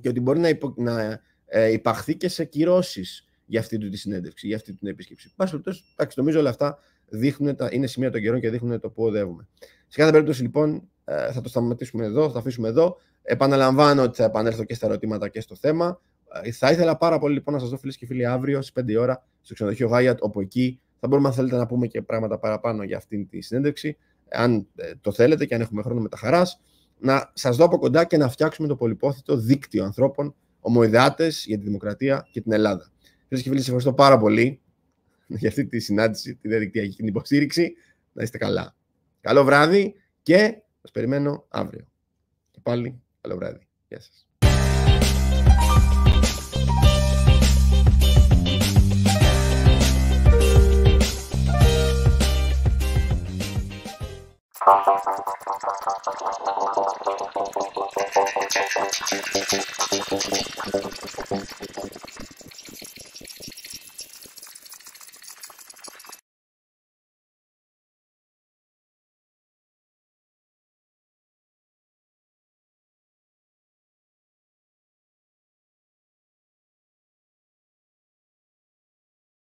και ότι μπορεί να, να ε, υπαχθεί και σε κυρώσεις για αυτή τη συνέντευξη, για αυτή την επίσκεψη. Πάση περιπτώσει, νομίζω όλα αυτά δείχνουν, είναι σημεία των καιρών και δείχνουν το που οδεύουμε. Σε κάθε περίπτωση, λοιπόν, ε, θα το σταματήσουμε εδώ, θα το αφήσουμε εδώ. Επαναλαμβάνω ότι θα επανέλθω και στα ερωτήματα και στο θέμα. Ε, θα ήθελα πάρα πολύ λοιπόν να σας δω, φίλες και φίλοι, αύριο στις 5 ώρα στο ξενοδοχείο Γάιατ, όπου εκεί θα μπορούμε, αν θέλετε, να πούμε και πράγματα παραπάνω για αυτή τη συνέντευξη αν ε, το θέλετε και αν έχουμε χρόνο με τα χαράς, να σας δω από κοντά και να φτιάξουμε το πολυπόθητο δίκτυο ανθρώπων ομοειδεάτες για τη δημοκρατία και την Ελλάδα. Φίλες και φίλοι, σας ευχαριστώ πάρα πολύ για αυτή τη συνάντηση, τη διαδικτυακή την υποστήριξη. Να είστε καλά. Καλό βράδυ και σας περιμένω αύριο. Και πάλι καλό βράδυ. Γεια σας. ちょっと待ってください。